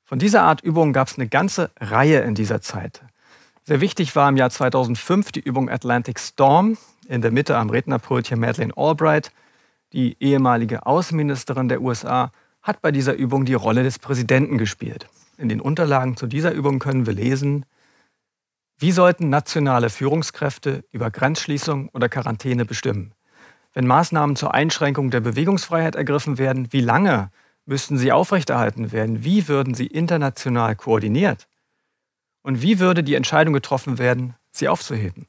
Von dieser Art Übungen gab es eine ganze Reihe in dieser Zeit. Sehr wichtig war im Jahr 2005 die Übung Atlantic Storm, in der Mitte am Rednerpult hier Madeleine Albright, die ehemalige Außenministerin der USA, hat bei dieser Übung die Rolle des Präsidenten gespielt. In den Unterlagen zu dieser Übung können wir lesen, wie sollten nationale Führungskräfte über Grenzschließung oder Quarantäne bestimmen? Wenn Maßnahmen zur Einschränkung der Bewegungsfreiheit ergriffen werden, wie lange müssten sie aufrechterhalten werden? Wie würden sie international koordiniert? Und wie würde die Entscheidung getroffen werden, sie aufzuheben?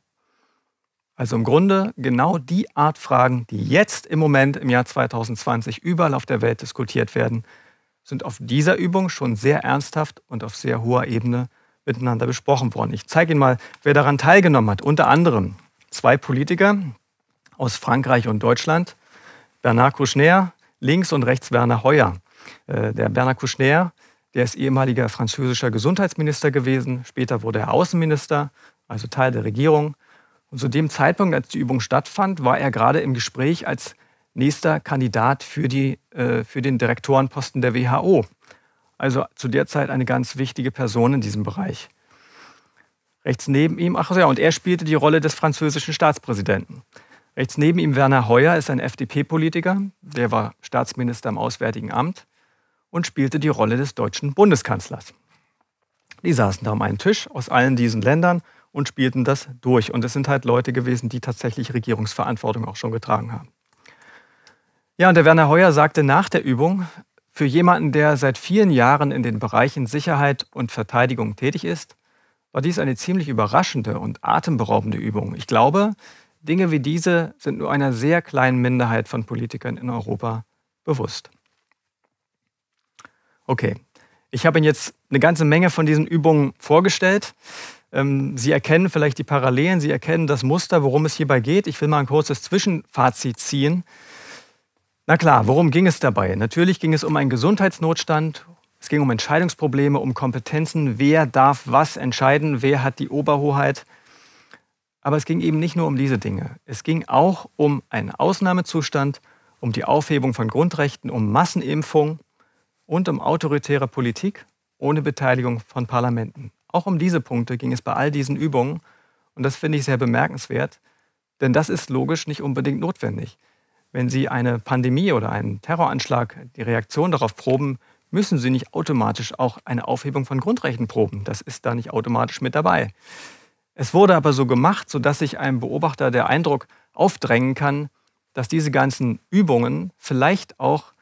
Also im Grunde genau die Art Fragen, die jetzt im Moment im Jahr 2020 überall auf der Welt diskutiert werden, sind auf dieser Übung schon sehr ernsthaft und auf sehr hoher Ebene miteinander besprochen worden. Ich zeige Ihnen mal, wer daran teilgenommen hat. Unter anderem zwei Politiker aus Frankreich und Deutschland, Bernard Kouchner, links und rechts Werner Heuer. Äh, der Bernard Kouchner, der ist ehemaliger französischer Gesundheitsminister gewesen. Später wurde er Außenminister, also Teil der Regierung. Und zu dem Zeitpunkt, als die Übung stattfand, war er gerade im Gespräch als nächster Kandidat für, die, äh, für den Direktorenposten der WHO. Also zu der Zeit eine ganz wichtige Person in diesem Bereich. Rechts neben ihm, ach ja, und er spielte die Rolle des französischen Staatspräsidenten. Rechts neben ihm Werner Heuer ist ein FDP-Politiker, der war Staatsminister im Auswärtigen Amt und spielte die Rolle des deutschen Bundeskanzlers. Die saßen da um einen Tisch aus allen diesen Ländern und spielten das durch. Und es sind halt Leute gewesen, die tatsächlich Regierungsverantwortung auch schon getragen haben. Ja, und der Werner Heuer sagte nach der Übung, für jemanden, der seit vielen Jahren in den Bereichen Sicherheit und Verteidigung tätig ist, war dies eine ziemlich überraschende und atemberaubende Übung. Ich glaube, Dinge wie diese sind nur einer sehr kleinen Minderheit von Politikern in Europa bewusst. Okay, ich habe Ihnen jetzt eine ganze Menge von diesen Übungen vorgestellt. Ähm, Sie erkennen vielleicht die Parallelen, Sie erkennen das Muster, worum es hierbei geht. Ich will mal ein kurzes Zwischenfazit ziehen. Na klar, worum ging es dabei? Natürlich ging es um einen Gesundheitsnotstand, es ging um Entscheidungsprobleme, um Kompetenzen, wer darf was entscheiden, wer hat die Oberhoheit. Aber es ging eben nicht nur um diese Dinge. Es ging auch um einen Ausnahmezustand, um die Aufhebung von Grundrechten, um Massenimpfung und um autoritäre Politik ohne Beteiligung von Parlamenten. Auch um diese Punkte ging es bei all diesen Übungen und das finde ich sehr bemerkenswert, denn das ist logisch nicht unbedingt notwendig. Wenn Sie eine Pandemie oder einen Terroranschlag, die Reaktion darauf proben, müssen Sie nicht automatisch auch eine Aufhebung von Grundrechten proben. Das ist da nicht automatisch mit dabei. Es wurde aber so gemacht, sodass sich einem Beobachter der Eindruck aufdrängen kann, dass diese ganzen Übungen vielleicht auch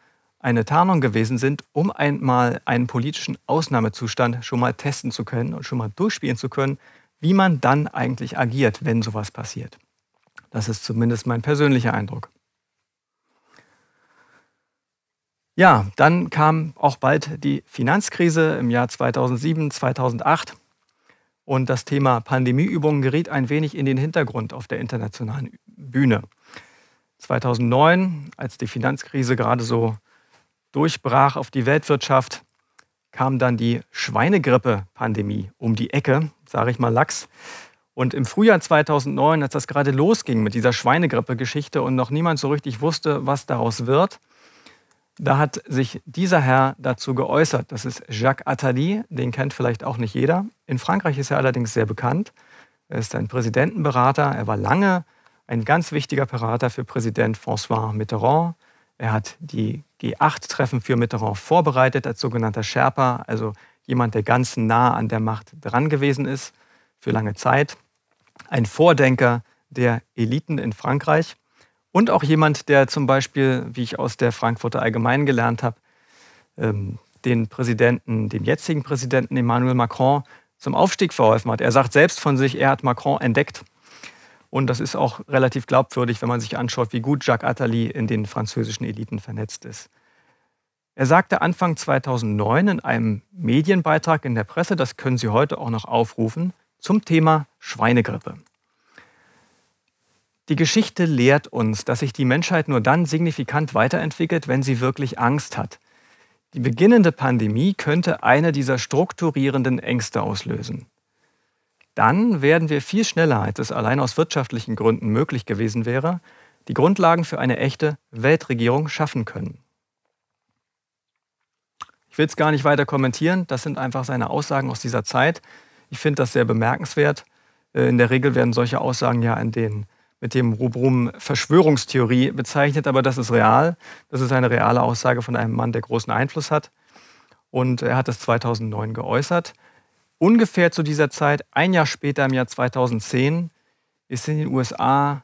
eine Tarnung gewesen sind, um einmal einen politischen Ausnahmezustand schon mal testen zu können und schon mal durchspielen zu können, wie man dann eigentlich agiert, wenn sowas passiert. Das ist zumindest mein persönlicher Eindruck. Ja, dann kam auch bald die Finanzkrise im Jahr 2007, 2008 und das Thema Pandemieübungen geriet ein wenig in den Hintergrund auf der internationalen Bühne. 2009, als die Finanzkrise gerade so durchbrach auf die Weltwirtschaft, kam dann die Schweinegrippe-Pandemie um die Ecke, sage ich mal lax. Und im Frühjahr 2009, als das gerade losging mit dieser Schweinegrippe-Geschichte und noch niemand so richtig wusste, was daraus wird, da hat sich dieser Herr dazu geäußert. Das ist Jacques Attali, den kennt vielleicht auch nicht jeder. In Frankreich ist er allerdings sehr bekannt. Er ist ein Präsidentenberater. Er war lange ein ganz wichtiger Berater für Präsident François Mitterrand. Er hat die G8-Treffen für Mitterrand vorbereitet als sogenannter Sherpa, also jemand, der ganz nah an der Macht dran gewesen ist für lange Zeit. Ein Vordenker der Eliten in Frankreich und auch jemand, der zum Beispiel, wie ich aus der Frankfurter Allgemeinen gelernt habe, ähm, den Präsidenten, den jetzigen Präsidenten Emmanuel Macron zum Aufstieg verholfen hat. Er sagt selbst von sich, er hat Macron entdeckt. Und das ist auch relativ glaubwürdig, wenn man sich anschaut, wie gut Jacques Attali in den französischen Eliten vernetzt ist. Er sagte Anfang 2009 in einem Medienbeitrag in der Presse, das können Sie heute auch noch aufrufen, zum Thema Schweinegrippe. Die Geschichte lehrt uns, dass sich die Menschheit nur dann signifikant weiterentwickelt, wenn sie wirklich Angst hat. Die beginnende Pandemie könnte eine dieser strukturierenden Ängste auslösen dann werden wir viel schneller, als es allein aus wirtschaftlichen Gründen möglich gewesen wäre, die Grundlagen für eine echte Weltregierung schaffen können. Ich will es gar nicht weiter kommentieren, das sind einfach seine Aussagen aus dieser Zeit. Ich finde das sehr bemerkenswert. Äh, in der Regel werden solche Aussagen ja in den, mit dem Rubrum Verschwörungstheorie bezeichnet, aber das ist real. Das ist eine reale Aussage von einem Mann, der großen Einfluss hat. Und er hat es 2009 geäußert ungefähr zu dieser Zeit, ein Jahr später im Jahr 2010, ist in den USA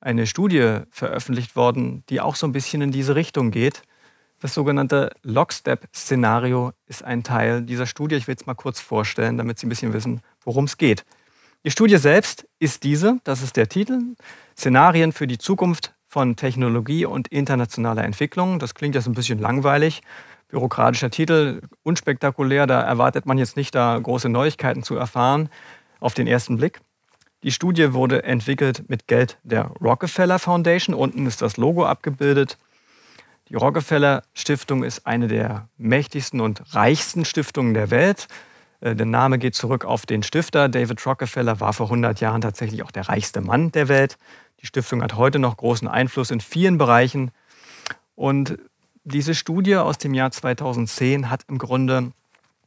eine Studie veröffentlicht worden, die auch so ein bisschen in diese Richtung geht. Das sogenannte Lockstep-Szenario ist ein Teil dieser Studie. Ich will es mal kurz vorstellen, damit Sie ein bisschen wissen, worum es geht. Die Studie selbst ist diese, das ist der Titel, Szenarien für die Zukunft von Technologie und internationaler Entwicklung. Das klingt jetzt ein bisschen langweilig, bürokratischer Titel, unspektakulär, da erwartet man jetzt nicht, da große Neuigkeiten zu erfahren auf den ersten Blick. Die Studie wurde entwickelt mit Geld der Rockefeller Foundation. Unten ist das Logo abgebildet. Die Rockefeller Stiftung ist eine der mächtigsten und reichsten Stiftungen der Welt. Äh, der Name geht zurück auf den Stifter. David Rockefeller war vor 100 Jahren tatsächlich auch der reichste Mann der Welt. Die Stiftung hat heute noch großen Einfluss in vielen Bereichen. Und diese Studie aus dem Jahr 2010 hat im Grunde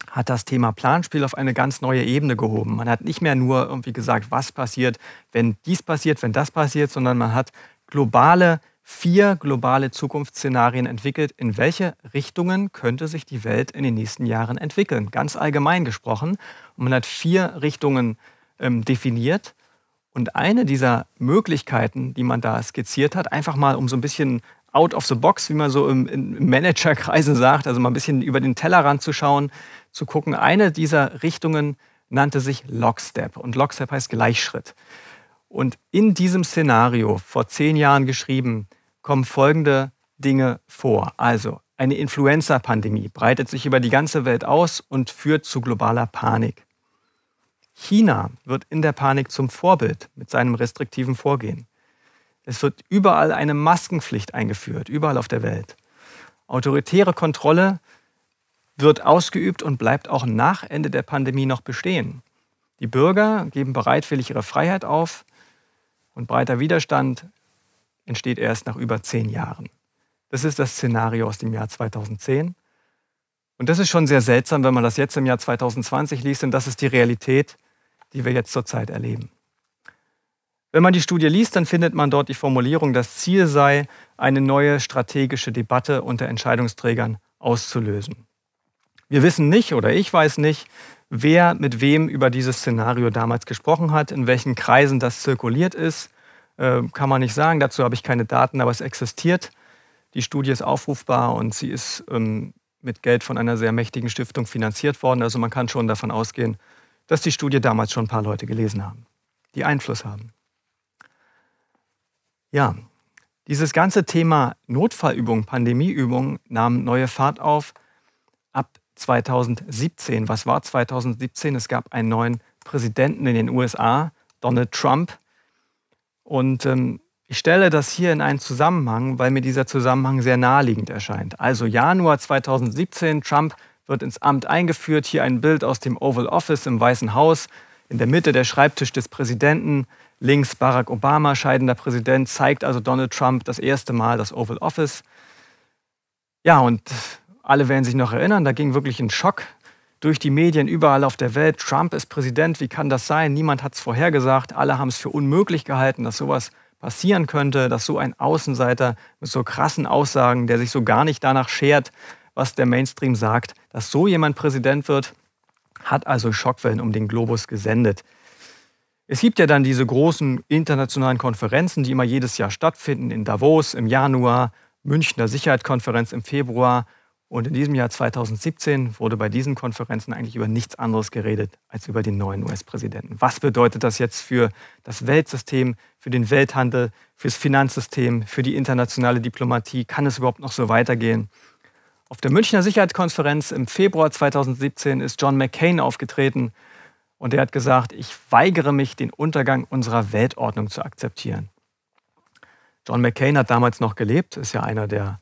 hat das Thema Planspiel auf eine ganz neue Ebene gehoben. Man hat nicht mehr nur irgendwie gesagt, was passiert, wenn dies passiert, wenn das passiert, sondern man hat globale vier globale Zukunftsszenarien entwickelt, in welche Richtungen könnte sich die Welt in den nächsten Jahren entwickeln, ganz allgemein gesprochen. Und man hat vier Richtungen ähm, definiert. Und eine dieser Möglichkeiten, die man da skizziert hat, einfach mal um so ein bisschen out of the box, wie man so im, im Managerkreisen sagt, also mal ein bisschen über den Tellerrand zu schauen, zu gucken. Eine dieser Richtungen nannte sich Lockstep und Lockstep heißt Gleichschritt. Und in diesem Szenario, vor zehn Jahren geschrieben, kommen folgende Dinge vor. Also eine Influenza-Pandemie breitet sich über die ganze Welt aus und führt zu globaler Panik. China wird in der Panik zum Vorbild mit seinem restriktiven Vorgehen. Es wird überall eine Maskenpflicht eingeführt, überall auf der Welt. Autoritäre Kontrolle wird ausgeübt und bleibt auch nach Ende der Pandemie noch bestehen. Die Bürger geben bereitwillig ihre Freiheit auf und breiter Widerstand entsteht erst nach über zehn Jahren. Das ist das Szenario aus dem Jahr 2010. Und das ist schon sehr seltsam, wenn man das jetzt im Jahr 2020 liest, denn das ist die Realität, die wir jetzt zurzeit erleben. Wenn man die Studie liest, dann findet man dort die Formulierung, das Ziel sei, eine neue strategische Debatte unter Entscheidungsträgern auszulösen. Wir wissen nicht oder ich weiß nicht, wer mit wem über dieses Szenario damals gesprochen hat, in welchen Kreisen das zirkuliert ist. Äh, kann man nicht sagen, dazu habe ich keine Daten, aber es existiert. Die Studie ist aufrufbar und sie ist ähm, mit Geld von einer sehr mächtigen Stiftung finanziert worden. Also man kann schon davon ausgehen, dass die Studie damals schon ein paar Leute gelesen haben, die Einfluss haben. Ja, dieses ganze Thema Notfallübung, Pandemieübung nahm neue Fahrt auf ab 2017. Was war 2017? Es gab einen neuen Präsidenten in den USA, Donald Trump. Und ähm, ich stelle das hier in einen Zusammenhang, weil mir dieser Zusammenhang sehr naheliegend erscheint. Also Januar 2017, Trump wird ins Amt eingeführt. Hier ein Bild aus dem Oval Office im Weißen Haus, in der Mitte der Schreibtisch des Präsidenten. Links Barack Obama, scheidender Präsident, zeigt also Donald Trump das erste Mal das Oval Office. Ja, und alle werden sich noch erinnern, da ging wirklich ein Schock durch die Medien überall auf der Welt. Trump ist Präsident, wie kann das sein? Niemand hat es vorhergesagt. Alle haben es für unmöglich gehalten, dass sowas passieren könnte, dass so ein Außenseiter mit so krassen Aussagen, der sich so gar nicht danach schert, was der Mainstream sagt, dass so jemand Präsident wird, hat also Schockwellen um den Globus gesendet. Es gibt ja dann diese großen internationalen Konferenzen, die immer jedes Jahr stattfinden, in Davos im Januar, Münchner Sicherheitskonferenz im Februar. Und in diesem Jahr 2017 wurde bei diesen Konferenzen eigentlich über nichts anderes geredet als über den neuen US-Präsidenten. Was bedeutet das jetzt für das Weltsystem, für den Welthandel, fürs Finanzsystem, für die internationale Diplomatie? Kann es überhaupt noch so weitergehen? Auf der Münchner Sicherheitskonferenz im Februar 2017 ist John McCain aufgetreten und er hat gesagt, ich weigere mich, den Untergang unserer Weltordnung zu akzeptieren. John McCain hat damals noch gelebt, ist ja einer der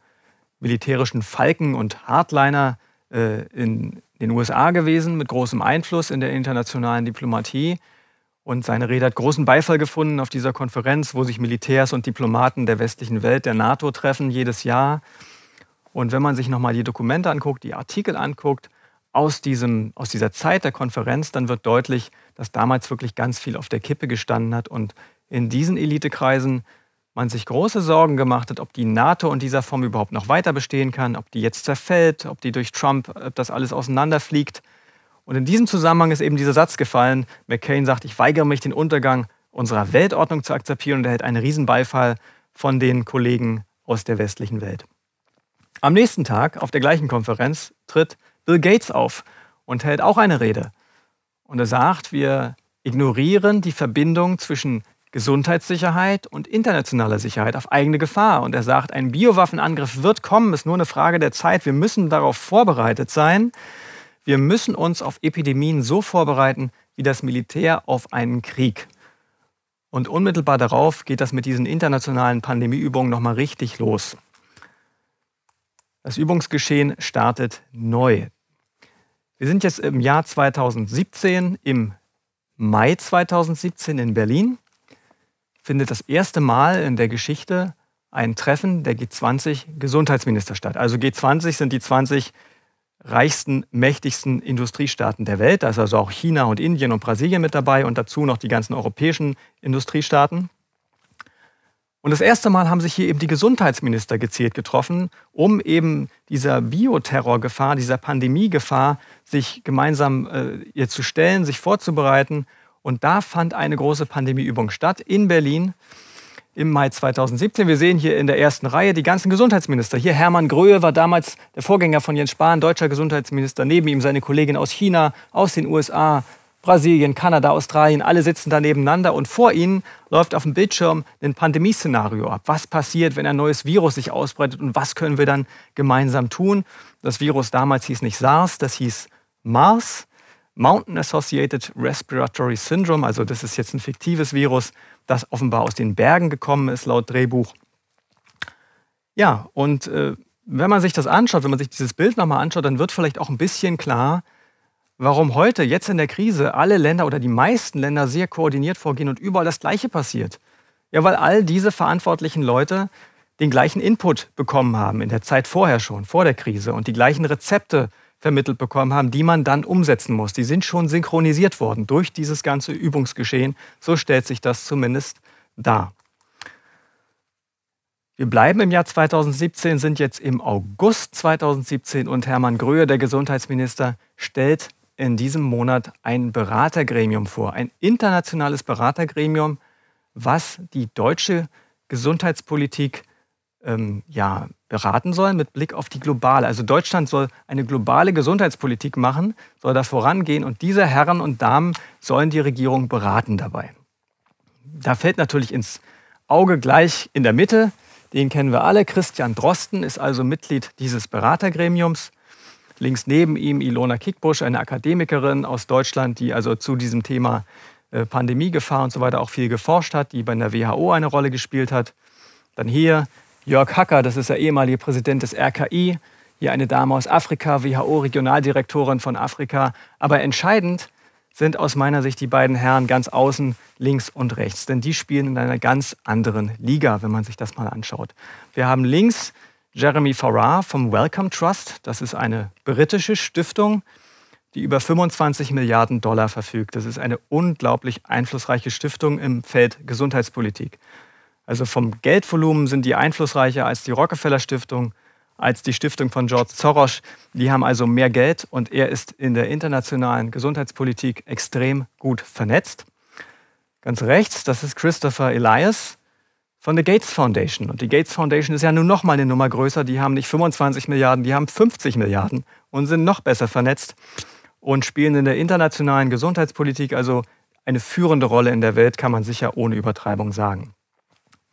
militärischen Falken und Hardliner äh, in den USA gewesen, mit großem Einfluss in der internationalen Diplomatie. Und seine Rede hat großen Beifall gefunden auf dieser Konferenz, wo sich Militärs und Diplomaten der westlichen Welt, der NATO, treffen jedes Jahr. Und wenn man sich nochmal die Dokumente anguckt, die Artikel anguckt, aus, diesem, aus dieser Zeit der Konferenz, dann wird deutlich, dass damals wirklich ganz viel auf der Kippe gestanden hat und in diesen Elitekreisen man sich große Sorgen gemacht hat, ob die NATO in dieser Form überhaupt noch weiter bestehen kann, ob die jetzt zerfällt, ob die durch Trump das alles auseinanderfliegt. Und in diesem Zusammenhang ist eben dieser Satz gefallen. McCain sagt, ich weigere mich, den Untergang unserer Weltordnung zu akzeptieren und erhält einen Riesenbeifall von den Kollegen aus der westlichen Welt. Am nächsten Tag, auf der gleichen Konferenz, tritt Bill Gates auf und hält auch eine Rede. Und er sagt, wir ignorieren die Verbindung zwischen Gesundheitssicherheit und internationaler Sicherheit auf eigene Gefahr. Und er sagt, ein Biowaffenangriff wird kommen, ist nur eine Frage der Zeit. Wir müssen darauf vorbereitet sein. Wir müssen uns auf Epidemien so vorbereiten, wie das Militär auf einen Krieg. Und unmittelbar darauf geht das mit diesen internationalen Pandemieübungen nochmal richtig los. Das Übungsgeschehen startet neu. Wir sind jetzt im Jahr 2017, im Mai 2017 in Berlin findet das erste Mal in der Geschichte ein Treffen der G20 Gesundheitsminister statt. Also G20 sind die 20 reichsten, mächtigsten Industriestaaten der Welt. Da ist also auch China und Indien und Brasilien mit dabei und dazu noch die ganzen europäischen Industriestaaten. Und das erste Mal haben sich hier eben die Gesundheitsminister gezielt getroffen, um eben dieser Bioterrorgefahr, dieser Pandemiegefahr sich gemeinsam äh, ihr zu stellen, sich vorzubereiten. Und da fand eine große Pandemieübung statt in Berlin im Mai 2017. Wir sehen hier in der ersten Reihe die ganzen Gesundheitsminister. Hier Hermann Gröhe war damals der Vorgänger von Jens Spahn, deutscher Gesundheitsminister. Neben ihm seine Kollegin aus China, aus den USA, Brasilien, Kanada, Australien, alle sitzen da nebeneinander und vor ihnen läuft auf dem Bildschirm ein Pandemieszenario ab. Was passiert, wenn ein neues Virus sich ausbreitet und was können wir dann gemeinsam tun? Das Virus damals hieß nicht SARS, das hieß MARS, Mountain Associated Respiratory Syndrome, also das ist jetzt ein fiktives Virus, das offenbar aus den Bergen gekommen ist laut Drehbuch. Ja, und äh, wenn man sich das anschaut, wenn man sich dieses Bild nochmal anschaut, dann wird vielleicht auch ein bisschen klar, warum heute, jetzt in der Krise, alle Länder oder die meisten Länder sehr koordiniert vorgehen und überall das Gleiche passiert. Ja, weil all diese verantwortlichen Leute den gleichen Input bekommen haben in der Zeit vorher schon, vor der Krise und die gleichen Rezepte vermittelt bekommen haben, die man dann umsetzen muss. Die sind schon synchronisiert worden durch dieses ganze Übungsgeschehen. So stellt sich das zumindest dar. Wir bleiben im Jahr 2017, sind jetzt im August 2017 und Hermann Gröhe, der Gesundheitsminister, stellt in diesem Monat ein Beratergremium vor, ein internationales Beratergremium, was die deutsche Gesundheitspolitik ähm, ja, beraten soll mit Blick auf die globale. Also Deutschland soll eine globale Gesundheitspolitik machen, soll da vorangehen und diese Herren und Damen sollen die Regierung beraten dabei. Da fällt natürlich ins Auge gleich in der Mitte, den kennen wir alle, Christian Drosten ist also Mitglied dieses Beratergremiums Links neben ihm Ilona Kickbusch, eine Akademikerin aus Deutschland, die also zu diesem Thema äh, Pandemiegefahr und so weiter auch viel geforscht hat, die bei der WHO eine Rolle gespielt hat. Dann hier Jörg Hacker, das ist der ehemalige Präsident des RKI, hier eine Dame aus Afrika, WHO-Regionaldirektorin von Afrika. Aber entscheidend sind aus meiner Sicht die beiden Herren ganz außen, links und rechts, denn die spielen in einer ganz anderen Liga, wenn man sich das mal anschaut. Wir haben links Jeremy Farrar vom Wellcome Trust. Das ist eine britische Stiftung, die über 25 Milliarden Dollar verfügt. Das ist eine unglaublich einflussreiche Stiftung im Feld Gesundheitspolitik. Also vom Geldvolumen sind die einflussreicher als die Rockefeller Stiftung, als die Stiftung von George Soros. Die haben also mehr Geld und er ist in der internationalen Gesundheitspolitik extrem gut vernetzt. Ganz rechts, das ist Christopher Elias von der Gates Foundation. Und die Gates Foundation ist ja nun nochmal eine Nummer größer. Die haben nicht 25 Milliarden, die haben 50 Milliarden und sind noch besser vernetzt und spielen in der internationalen Gesundheitspolitik also eine führende Rolle in der Welt, kann man sicher ohne Übertreibung sagen.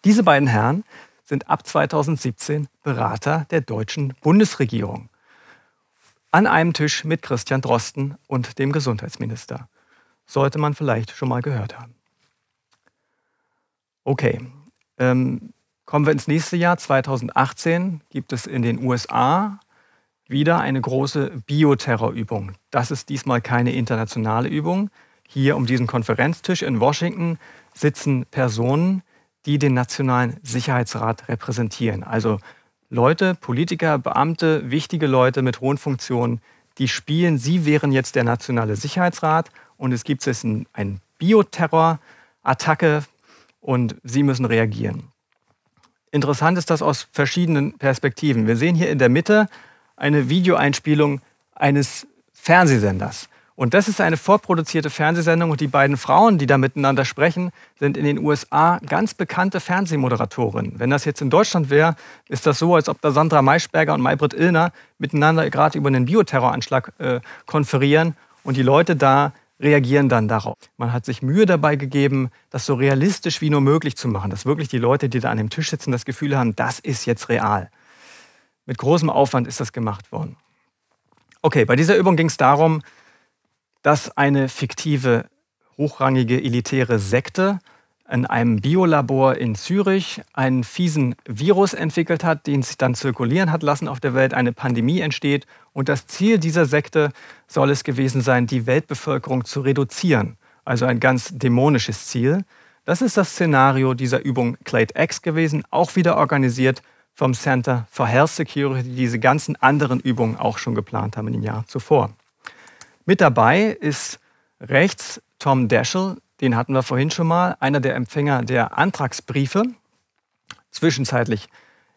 Diese beiden Herren sind ab 2017 Berater der deutschen Bundesregierung. An einem Tisch mit Christian Drosten und dem Gesundheitsminister. Sollte man vielleicht schon mal gehört haben. Okay, ähm, kommen wir ins nächste Jahr, 2018, gibt es in den USA wieder eine große Bioterrorübung. Das ist diesmal keine internationale Übung. Hier um diesen Konferenztisch in Washington sitzen Personen, die den Nationalen Sicherheitsrat repräsentieren. Also Leute, Politiker, Beamte, wichtige Leute mit hohen Funktionen, die spielen, sie wären jetzt der Nationale Sicherheitsrat und es gibt jetzt einen Bioterror-Attacke und sie müssen reagieren. Interessant ist das aus verschiedenen Perspektiven. Wir sehen hier in der Mitte eine Videoeinspielung eines Fernsehsenders. Und das ist eine vorproduzierte Fernsehsendung und die beiden Frauen, die da miteinander sprechen, sind in den USA ganz bekannte Fernsehmoderatorinnen. Wenn das jetzt in Deutschland wäre, ist das so, als ob da Sandra Maischberger und Maybrit Illner miteinander gerade über einen Bioterroranschlag äh, konferieren und die Leute da reagieren dann darauf. Man hat sich Mühe dabei gegeben, das so realistisch wie nur möglich zu machen, dass wirklich die Leute, die da an dem Tisch sitzen, das Gefühl haben, das ist jetzt real. Mit großem Aufwand ist das gemacht worden. Okay, bei dieser Übung ging es darum, dass eine fiktive, hochrangige, elitäre Sekte in einem Biolabor in Zürich einen fiesen Virus entwickelt hat, den sich dann zirkulieren hat lassen auf der Welt, eine Pandemie entsteht und das Ziel dieser Sekte soll es gewesen sein, die Weltbevölkerung zu reduzieren. Also ein ganz dämonisches Ziel. Das ist das Szenario dieser Übung Clade X gewesen, auch wieder organisiert vom Center for Health Security, die diese ganzen anderen Übungen auch schon geplant haben im Jahr zuvor. Mit dabei ist rechts Tom Daschle, den hatten wir vorhin schon mal, einer der Empfänger der Antragsbriefe. Zwischenzeitlich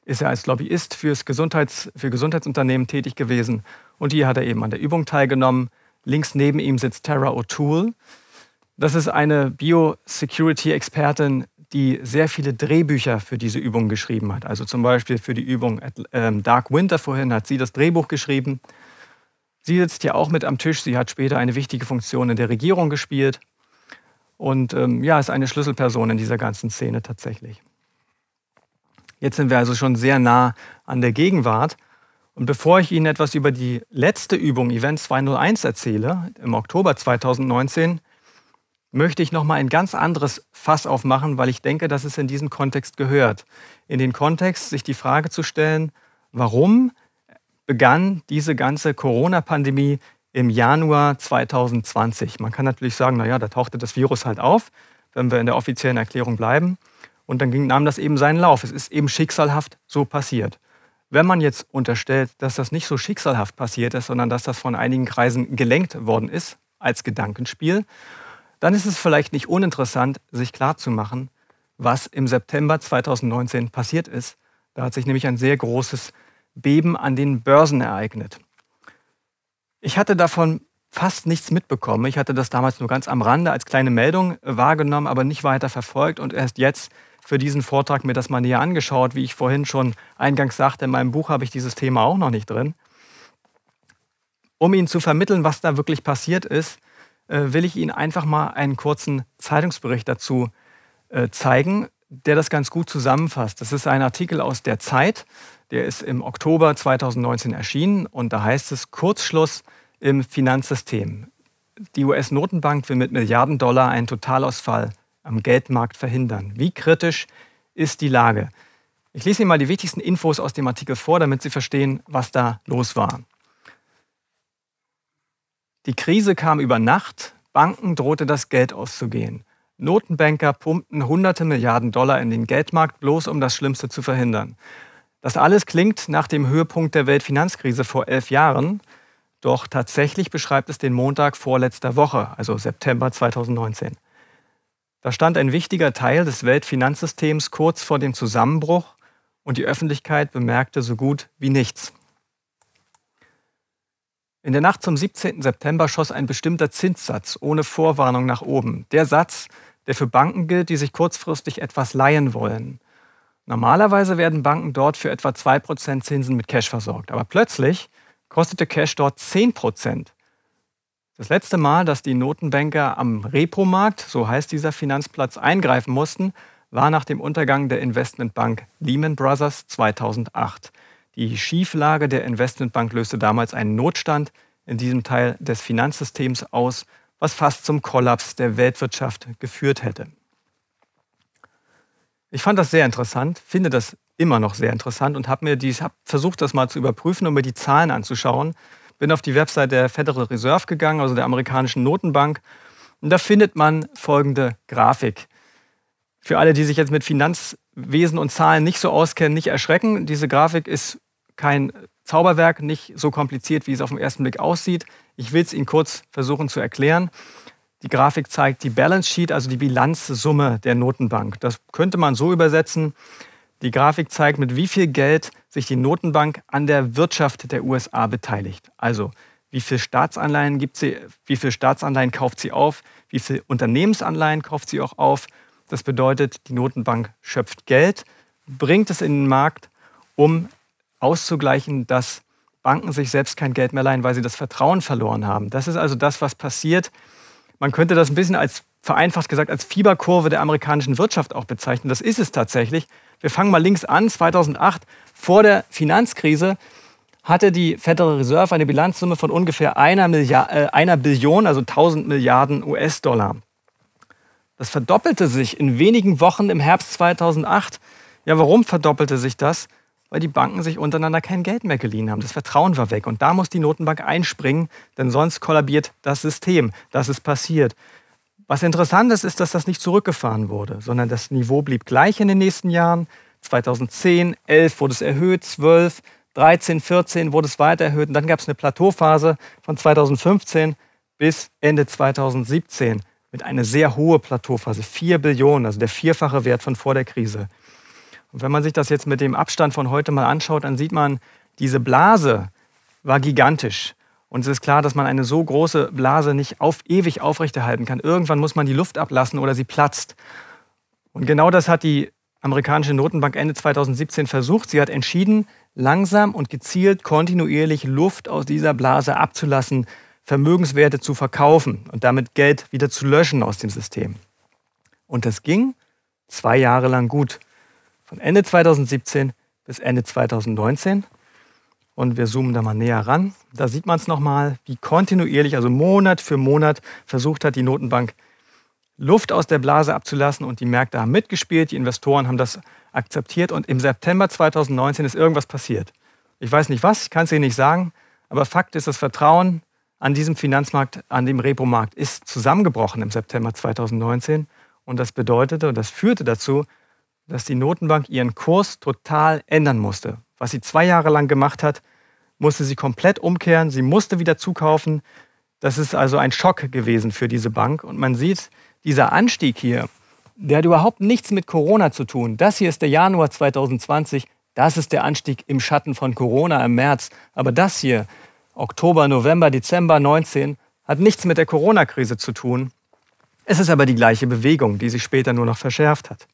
ist er als Lobbyist fürs Gesundheits, für Gesundheitsunternehmen tätig gewesen. Und hier hat er eben an der Übung teilgenommen. Links neben ihm sitzt Tara O'Toole. Das ist eine Biosecurity-Expertin, die sehr viele Drehbücher für diese Übung geschrieben hat. Also zum Beispiel für die Übung ähm, Dark Winter vorhin hat sie das Drehbuch geschrieben. Sie sitzt ja auch mit am Tisch. Sie hat später eine wichtige Funktion in der Regierung gespielt. Und ähm, ja, ist eine Schlüsselperson in dieser ganzen Szene tatsächlich. Jetzt sind wir also schon sehr nah an der Gegenwart. Und bevor ich Ihnen etwas über die letzte Übung Event 201 erzähle, im Oktober 2019, möchte ich nochmal ein ganz anderes Fass aufmachen, weil ich denke, dass es in diesen Kontext gehört. In den Kontext, sich die Frage zu stellen, warum begann diese ganze Corona-Pandemie im Januar 2020? Man kann natürlich sagen, naja, da tauchte das Virus halt auf, wenn wir in der offiziellen Erklärung bleiben. Und dann ging, nahm das eben seinen Lauf. Es ist eben schicksalhaft so passiert. Wenn man jetzt unterstellt, dass das nicht so schicksalhaft passiert ist, sondern dass das von einigen Kreisen gelenkt worden ist als Gedankenspiel, dann ist es vielleicht nicht uninteressant, sich klarzumachen, was im September 2019 passiert ist. Da hat sich nämlich ein sehr großes Beben an den Börsen ereignet. Ich hatte davon fast nichts mitbekommen. Ich hatte das damals nur ganz am Rande als kleine Meldung wahrgenommen, aber nicht weiter verfolgt. Und erst jetzt für diesen Vortrag mir das mal näher angeschaut. Wie ich vorhin schon eingangs sagte, in meinem Buch habe ich dieses Thema auch noch nicht drin. Um Ihnen zu vermitteln, was da wirklich passiert ist, äh, will ich Ihnen einfach mal einen kurzen Zeitungsbericht dazu äh, zeigen, der das ganz gut zusammenfasst. Das ist ein Artikel aus der Zeit, der ist im Oktober 2019 erschienen und da heißt es Kurzschluss im Finanzsystem. Die US-Notenbank will mit Milliarden Dollar einen Totalausfall am Geldmarkt verhindern. Wie kritisch ist die Lage? Ich lese Ihnen mal die wichtigsten Infos aus dem Artikel vor, damit Sie verstehen, was da los war. Die Krise kam über Nacht, Banken drohte das Geld auszugehen. Notenbanker pumpten hunderte Milliarden Dollar in den Geldmarkt, bloß um das Schlimmste zu verhindern. Das alles klingt nach dem Höhepunkt der Weltfinanzkrise vor elf Jahren, doch tatsächlich beschreibt es den Montag vorletzter Woche, also September 2019. Da stand ein wichtiger Teil des Weltfinanzsystems kurz vor dem Zusammenbruch und die Öffentlichkeit bemerkte so gut wie nichts. In der Nacht zum 17. September schoss ein bestimmter Zinssatz ohne Vorwarnung nach oben. Der Satz, der für Banken gilt, die sich kurzfristig etwas leihen wollen. Normalerweise werden Banken dort für etwa 2% Zinsen mit Cash versorgt, aber plötzlich kostete Cash dort 10%. Das letzte Mal, dass die Notenbanker am Repo-Markt, so heißt dieser Finanzplatz, eingreifen mussten, war nach dem Untergang der Investmentbank Lehman Brothers 2008. Die Schieflage der Investmentbank löste damals einen Notstand in diesem Teil des Finanzsystems aus, was fast zum Kollaps der Weltwirtschaft geführt hätte. Ich fand das sehr interessant, finde das immer noch sehr interessant und habe mir dies, hab versucht, das mal zu überprüfen und um mir die Zahlen anzuschauen, bin auf die Website der Federal Reserve gegangen, also der amerikanischen Notenbank. Und da findet man folgende Grafik. Für alle, die sich jetzt mit Finanzwesen und Zahlen nicht so auskennen, nicht erschrecken. Diese Grafik ist kein Zauberwerk, nicht so kompliziert, wie es auf den ersten Blick aussieht. Ich will es Ihnen kurz versuchen zu erklären. Die Grafik zeigt die Balance Sheet, also die Bilanzsumme der Notenbank. Das könnte man so übersetzen. Die Grafik zeigt, mit wie viel Geld sich die Notenbank an der Wirtschaft der USA beteiligt. Also wie viele Staatsanleihen gibt sie, wie viel Staatsanleihen kauft sie auf, wie viele Unternehmensanleihen kauft sie auch auf. Das bedeutet, die Notenbank schöpft Geld, bringt es in den Markt, um auszugleichen, dass Banken sich selbst kein Geld mehr leihen, weil sie das Vertrauen verloren haben. Das ist also das, was passiert. Man könnte das ein bisschen als vereinfacht gesagt als Fieberkurve der amerikanischen Wirtschaft auch bezeichnen. Das ist es tatsächlich. Wir fangen mal links an. 2008, vor der Finanzkrise, hatte die Federal Reserve eine Bilanzsumme von ungefähr einer, Milliard, äh, einer Billion, also 1000 Milliarden US-Dollar. Das verdoppelte sich in wenigen Wochen im Herbst 2008. Ja, warum verdoppelte sich das? Weil die Banken sich untereinander kein Geld mehr geliehen haben. Das Vertrauen war weg. Und da muss die Notenbank einspringen, denn sonst kollabiert das System. Das ist passiert. Was interessant ist, ist, dass das nicht zurückgefahren wurde, sondern das Niveau blieb gleich in den nächsten Jahren. 2010, 11 wurde es erhöht, 12, 13, 14 wurde es weiter erhöht und dann gab es eine Plateauphase von 2015 bis Ende 2017 mit einer sehr hohen Plateauphase, 4 Billionen, also der vierfache Wert von vor der Krise. Und wenn man sich das jetzt mit dem Abstand von heute mal anschaut, dann sieht man, diese Blase war gigantisch. Und es ist klar, dass man eine so große Blase nicht auf ewig aufrechterhalten kann. Irgendwann muss man die Luft ablassen oder sie platzt. Und genau das hat die amerikanische Notenbank Ende 2017 versucht. Sie hat entschieden, langsam und gezielt kontinuierlich Luft aus dieser Blase abzulassen, Vermögenswerte zu verkaufen und damit Geld wieder zu löschen aus dem System. Und das ging zwei Jahre lang gut. Von Ende 2017 bis Ende 2019 und wir zoomen da mal näher ran. Da sieht man es nochmal, wie kontinuierlich, also Monat für Monat, versucht hat, die Notenbank Luft aus der Blase abzulassen. Und die Märkte haben mitgespielt, die Investoren haben das akzeptiert. Und im September 2019 ist irgendwas passiert. Ich weiß nicht was, ich kann es Ihnen nicht sagen. Aber Fakt ist, das Vertrauen an diesem Finanzmarkt, an dem Repo-Markt ist zusammengebrochen im September 2019. Und das bedeutete und das führte dazu, dass die Notenbank ihren Kurs total ändern musste. Was sie zwei Jahre lang gemacht hat, musste sie komplett umkehren. Sie musste wieder zukaufen. Das ist also ein Schock gewesen für diese Bank. Und man sieht, dieser Anstieg hier, der hat überhaupt nichts mit Corona zu tun. Das hier ist der Januar 2020. Das ist der Anstieg im Schatten von Corona im März. Aber das hier, Oktober, November, Dezember 19, hat nichts mit der Corona-Krise zu tun. Es ist aber die gleiche Bewegung, die sich später nur noch verschärft hat.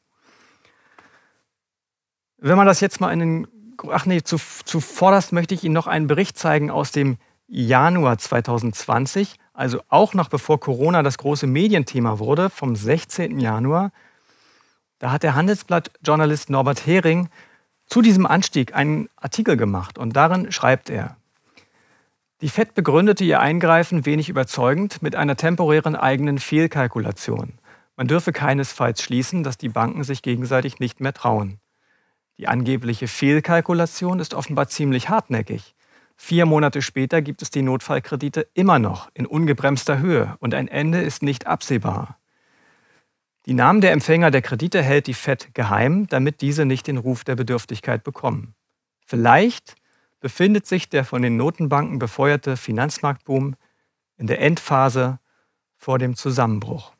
Wenn man das jetzt mal in den. Ach nee, zu, zuvorderst möchte ich Ihnen noch einen Bericht zeigen aus dem Januar 2020, also auch noch bevor Corona das große Medienthema wurde, vom 16. Januar. Da hat der Handelsblatt-Journalist Norbert Hering zu diesem Anstieg einen Artikel gemacht und darin schreibt er, die FED begründete ihr Eingreifen wenig überzeugend mit einer temporären eigenen Fehlkalkulation. Man dürfe keinesfalls schließen, dass die Banken sich gegenseitig nicht mehr trauen. Die angebliche Fehlkalkulation ist offenbar ziemlich hartnäckig. Vier Monate später gibt es die Notfallkredite immer noch in ungebremster Höhe und ein Ende ist nicht absehbar. Die Namen der Empfänger der Kredite hält die FED geheim, damit diese nicht den Ruf der Bedürftigkeit bekommen. Vielleicht befindet sich der von den Notenbanken befeuerte Finanzmarktboom in der Endphase vor dem Zusammenbruch.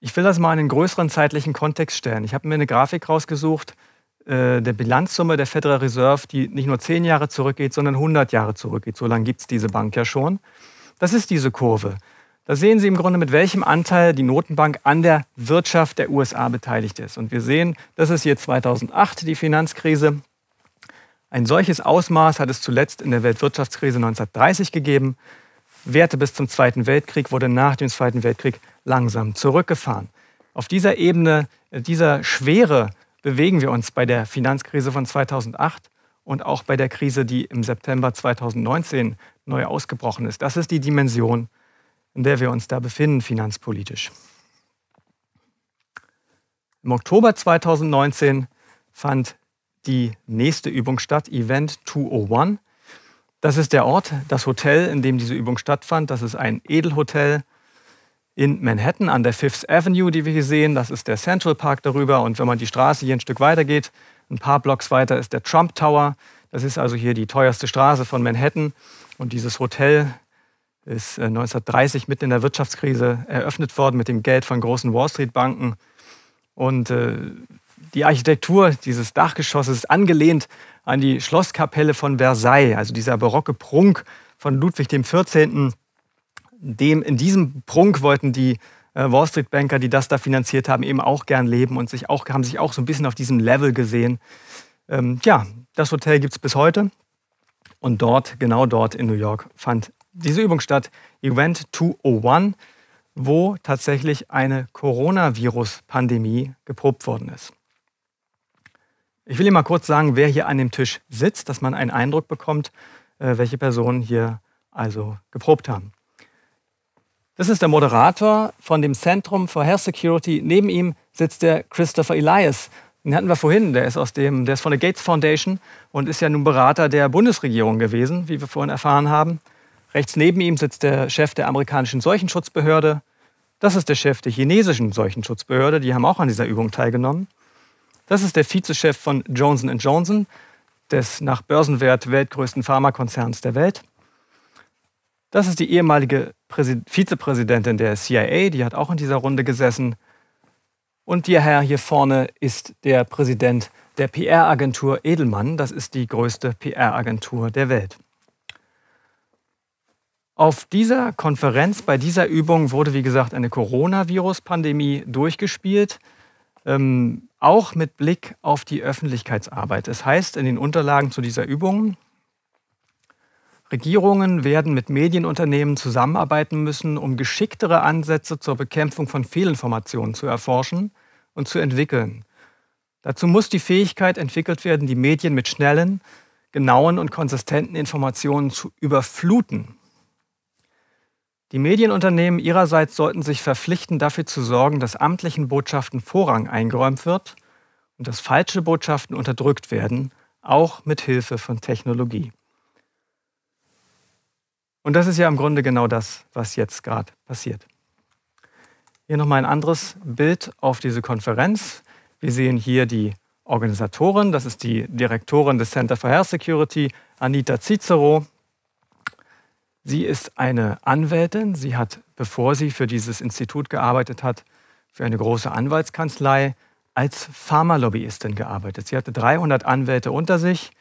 Ich will das mal in einen größeren zeitlichen Kontext stellen. Ich habe mir eine Grafik rausgesucht, äh, der Bilanzsumme der Federal Reserve, die nicht nur zehn Jahre zurückgeht, sondern 100 Jahre zurückgeht. So lange gibt es diese Bank ja schon. Das ist diese Kurve. Da sehen Sie im Grunde, mit welchem Anteil die Notenbank an der Wirtschaft der USA beteiligt ist. Und wir sehen, das ist hier 2008 die Finanzkrise. Ein solches Ausmaß hat es zuletzt in der Weltwirtschaftskrise 1930 gegeben. Werte bis zum Zweiten Weltkrieg wurde nach dem Zweiten Weltkrieg langsam zurückgefahren. Auf dieser Ebene, äh, dieser Schwere bewegen wir uns bei der Finanzkrise von 2008 und auch bei der Krise, die im September 2019 neu ausgebrochen ist. Das ist die Dimension, in der wir uns da befinden finanzpolitisch. Im Oktober 2019 fand die nächste Übung statt, Event 201. Das ist der Ort, das Hotel, in dem diese Übung stattfand. Das ist ein Edelhotel in Manhattan an der Fifth Avenue, die wir hier sehen. Das ist der Central Park darüber. Und wenn man die Straße hier ein Stück weiter geht, ein paar Blocks weiter ist der Trump Tower. Das ist also hier die teuerste Straße von Manhattan. Und dieses Hotel ist 1930 äh, mitten in der Wirtschaftskrise eröffnet worden mit dem Geld von großen Wall Street Banken. Und äh, die Architektur dieses Dachgeschosses ist angelehnt an die Schlosskapelle von Versailles, also dieser barocke Prunk von Ludwig XIV., dem, in diesem Prunk wollten die äh, Wall Street Banker, die das da finanziert haben, eben auch gern leben und sich auch, haben sich auch so ein bisschen auf diesem Level gesehen. Ähm, ja, das Hotel gibt es bis heute. Und dort, genau dort in New York, fand diese Übung statt, Event 201, wo tatsächlich eine Coronavirus-Pandemie geprobt worden ist. Ich will Ihnen mal kurz sagen, wer hier an dem Tisch sitzt, dass man einen Eindruck bekommt, äh, welche Personen hier also geprobt haben. Das ist der Moderator von dem Zentrum for Health Security. Neben ihm sitzt der Christopher Elias. Den hatten wir vorhin, der ist, aus dem, der ist von der Gates Foundation und ist ja nun Berater der Bundesregierung gewesen, wie wir vorhin erfahren haben. Rechts neben ihm sitzt der Chef der amerikanischen Seuchenschutzbehörde. Das ist der Chef der chinesischen Seuchenschutzbehörde, die haben auch an dieser Übung teilgenommen. Das ist der Vizechef von Johnson Johnson, des nach Börsenwert weltgrößten Pharmakonzerns der Welt. Das ist die ehemalige Vizepräsidentin der CIA, die hat auch in dieser Runde gesessen. Und der Herr hier vorne ist der Präsident der PR-Agentur Edelmann. Das ist die größte PR-Agentur der Welt. Auf dieser Konferenz, bei dieser Übung wurde, wie gesagt, eine Coronavirus-Pandemie durchgespielt, ähm, auch mit Blick auf die Öffentlichkeitsarbeit. Es das heißt in den Unterlagen zu dieser Übung, Regierungen werden mit Medienunternehmen zusammenarbeiten müssen, um geschicktere Ansätze zur Bekämpfung von Fehlinformationen zu erforschen und zu entwickeln. Dazu muss die Fähigkeit entwickelt werden, die Medien mit schnellen, genauen und konsistenten Informationen zu überfluten. Die Medienunternehmen ihrerseits sollten sich verpflichten, dafür zu sorgen, dass amtlichen Botschaften Vorrang eingeräumt wird und dass falsche Botschaften unterdrückt werden, auch mit Hilfe von Technologie. Und das ist ja im Grunde genau das, was jetzt gerade passiert. Hier nochmal ein anderes Bild auf diese Konferenz. Wir sehen hier die Organisatorin, das ist die Direktorin des Center for Health Security, Anita Cicero. Sie ist eine Anwältin. Sie hat, bevor sie für dieses Institut gearbeitet hat, für eine große Anwaltskanzlei als Pharmalobbyistin gearbeitet. Sie hatte 300 Anwälte unter sich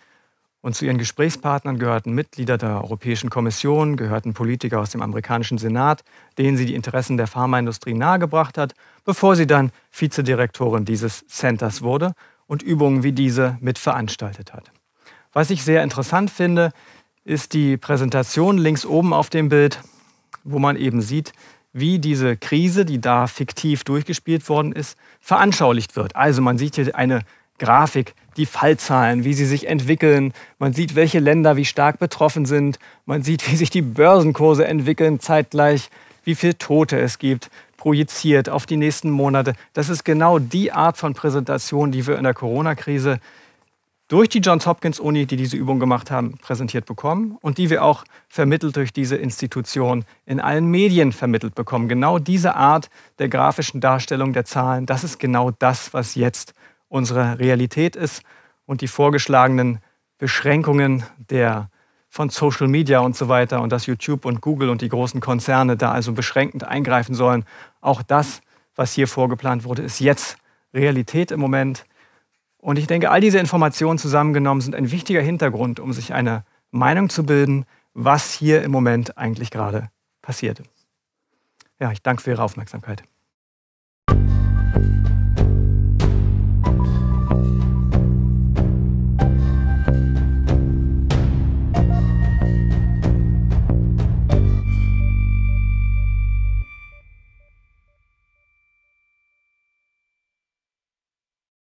und zu ihren Gesprächspartnern gehörten Mitglieder der Europäischen Kommission, gehörten Politiker aus dem amerikanischen Senat, denen sie die Interessen der Pharmaindustrie nahegebracht hat, bevor sie dann Vizedirektorin dieses Centers wurde und Übungen wie diese mitveranstaltet hat. Was ich sehr interessant finde, ist die Präsentation links oben auf dem Bild, wo man eben sieht, wie diese Krise, die da fiktiv durchgespielt worden ist, veranschaulicht wird. Also man sieht hier eine Grafik die Fallzahlen, wie sie sich entwickeln. Man sieht, welche Länder wie stark betroffen sind. Man sieht, wie sich die Börsenkurse entwickeln, zeitgleich, wie viele Tote es gibt, projiziert auf die nächsten Monate. Das ist genau die Art von Präsentation, die wir in der Corona-Krise durch die Johns Hopkins Uni, die diese Übung gemacht haben, präsentiert bekommen und die wir auch vermittelt durch diese Institution in allen Medien vermittelt bekommen. Genau diese Art der grafischen Darstellung der Zahlen, das ist genau das, was jetzt unsere Realität ist und die vorgeschlagenen Beschränkungen der von Social Media und so weiter und dass YouTube und Google und die großen Konzerne da also beschränkend eingreifen sollen. Auch das, was hier vorgeplant wurde, ist jetzt Realität im Moment. Und ich denke, all diese Informationen zusammengenommen sind ein wichtiger Hintergrund, um sich eine Meinung zu bilden, was hier im Moment eigentlich gerade passiert. Ja, ich danke für Ihre Aufmerksamkeit.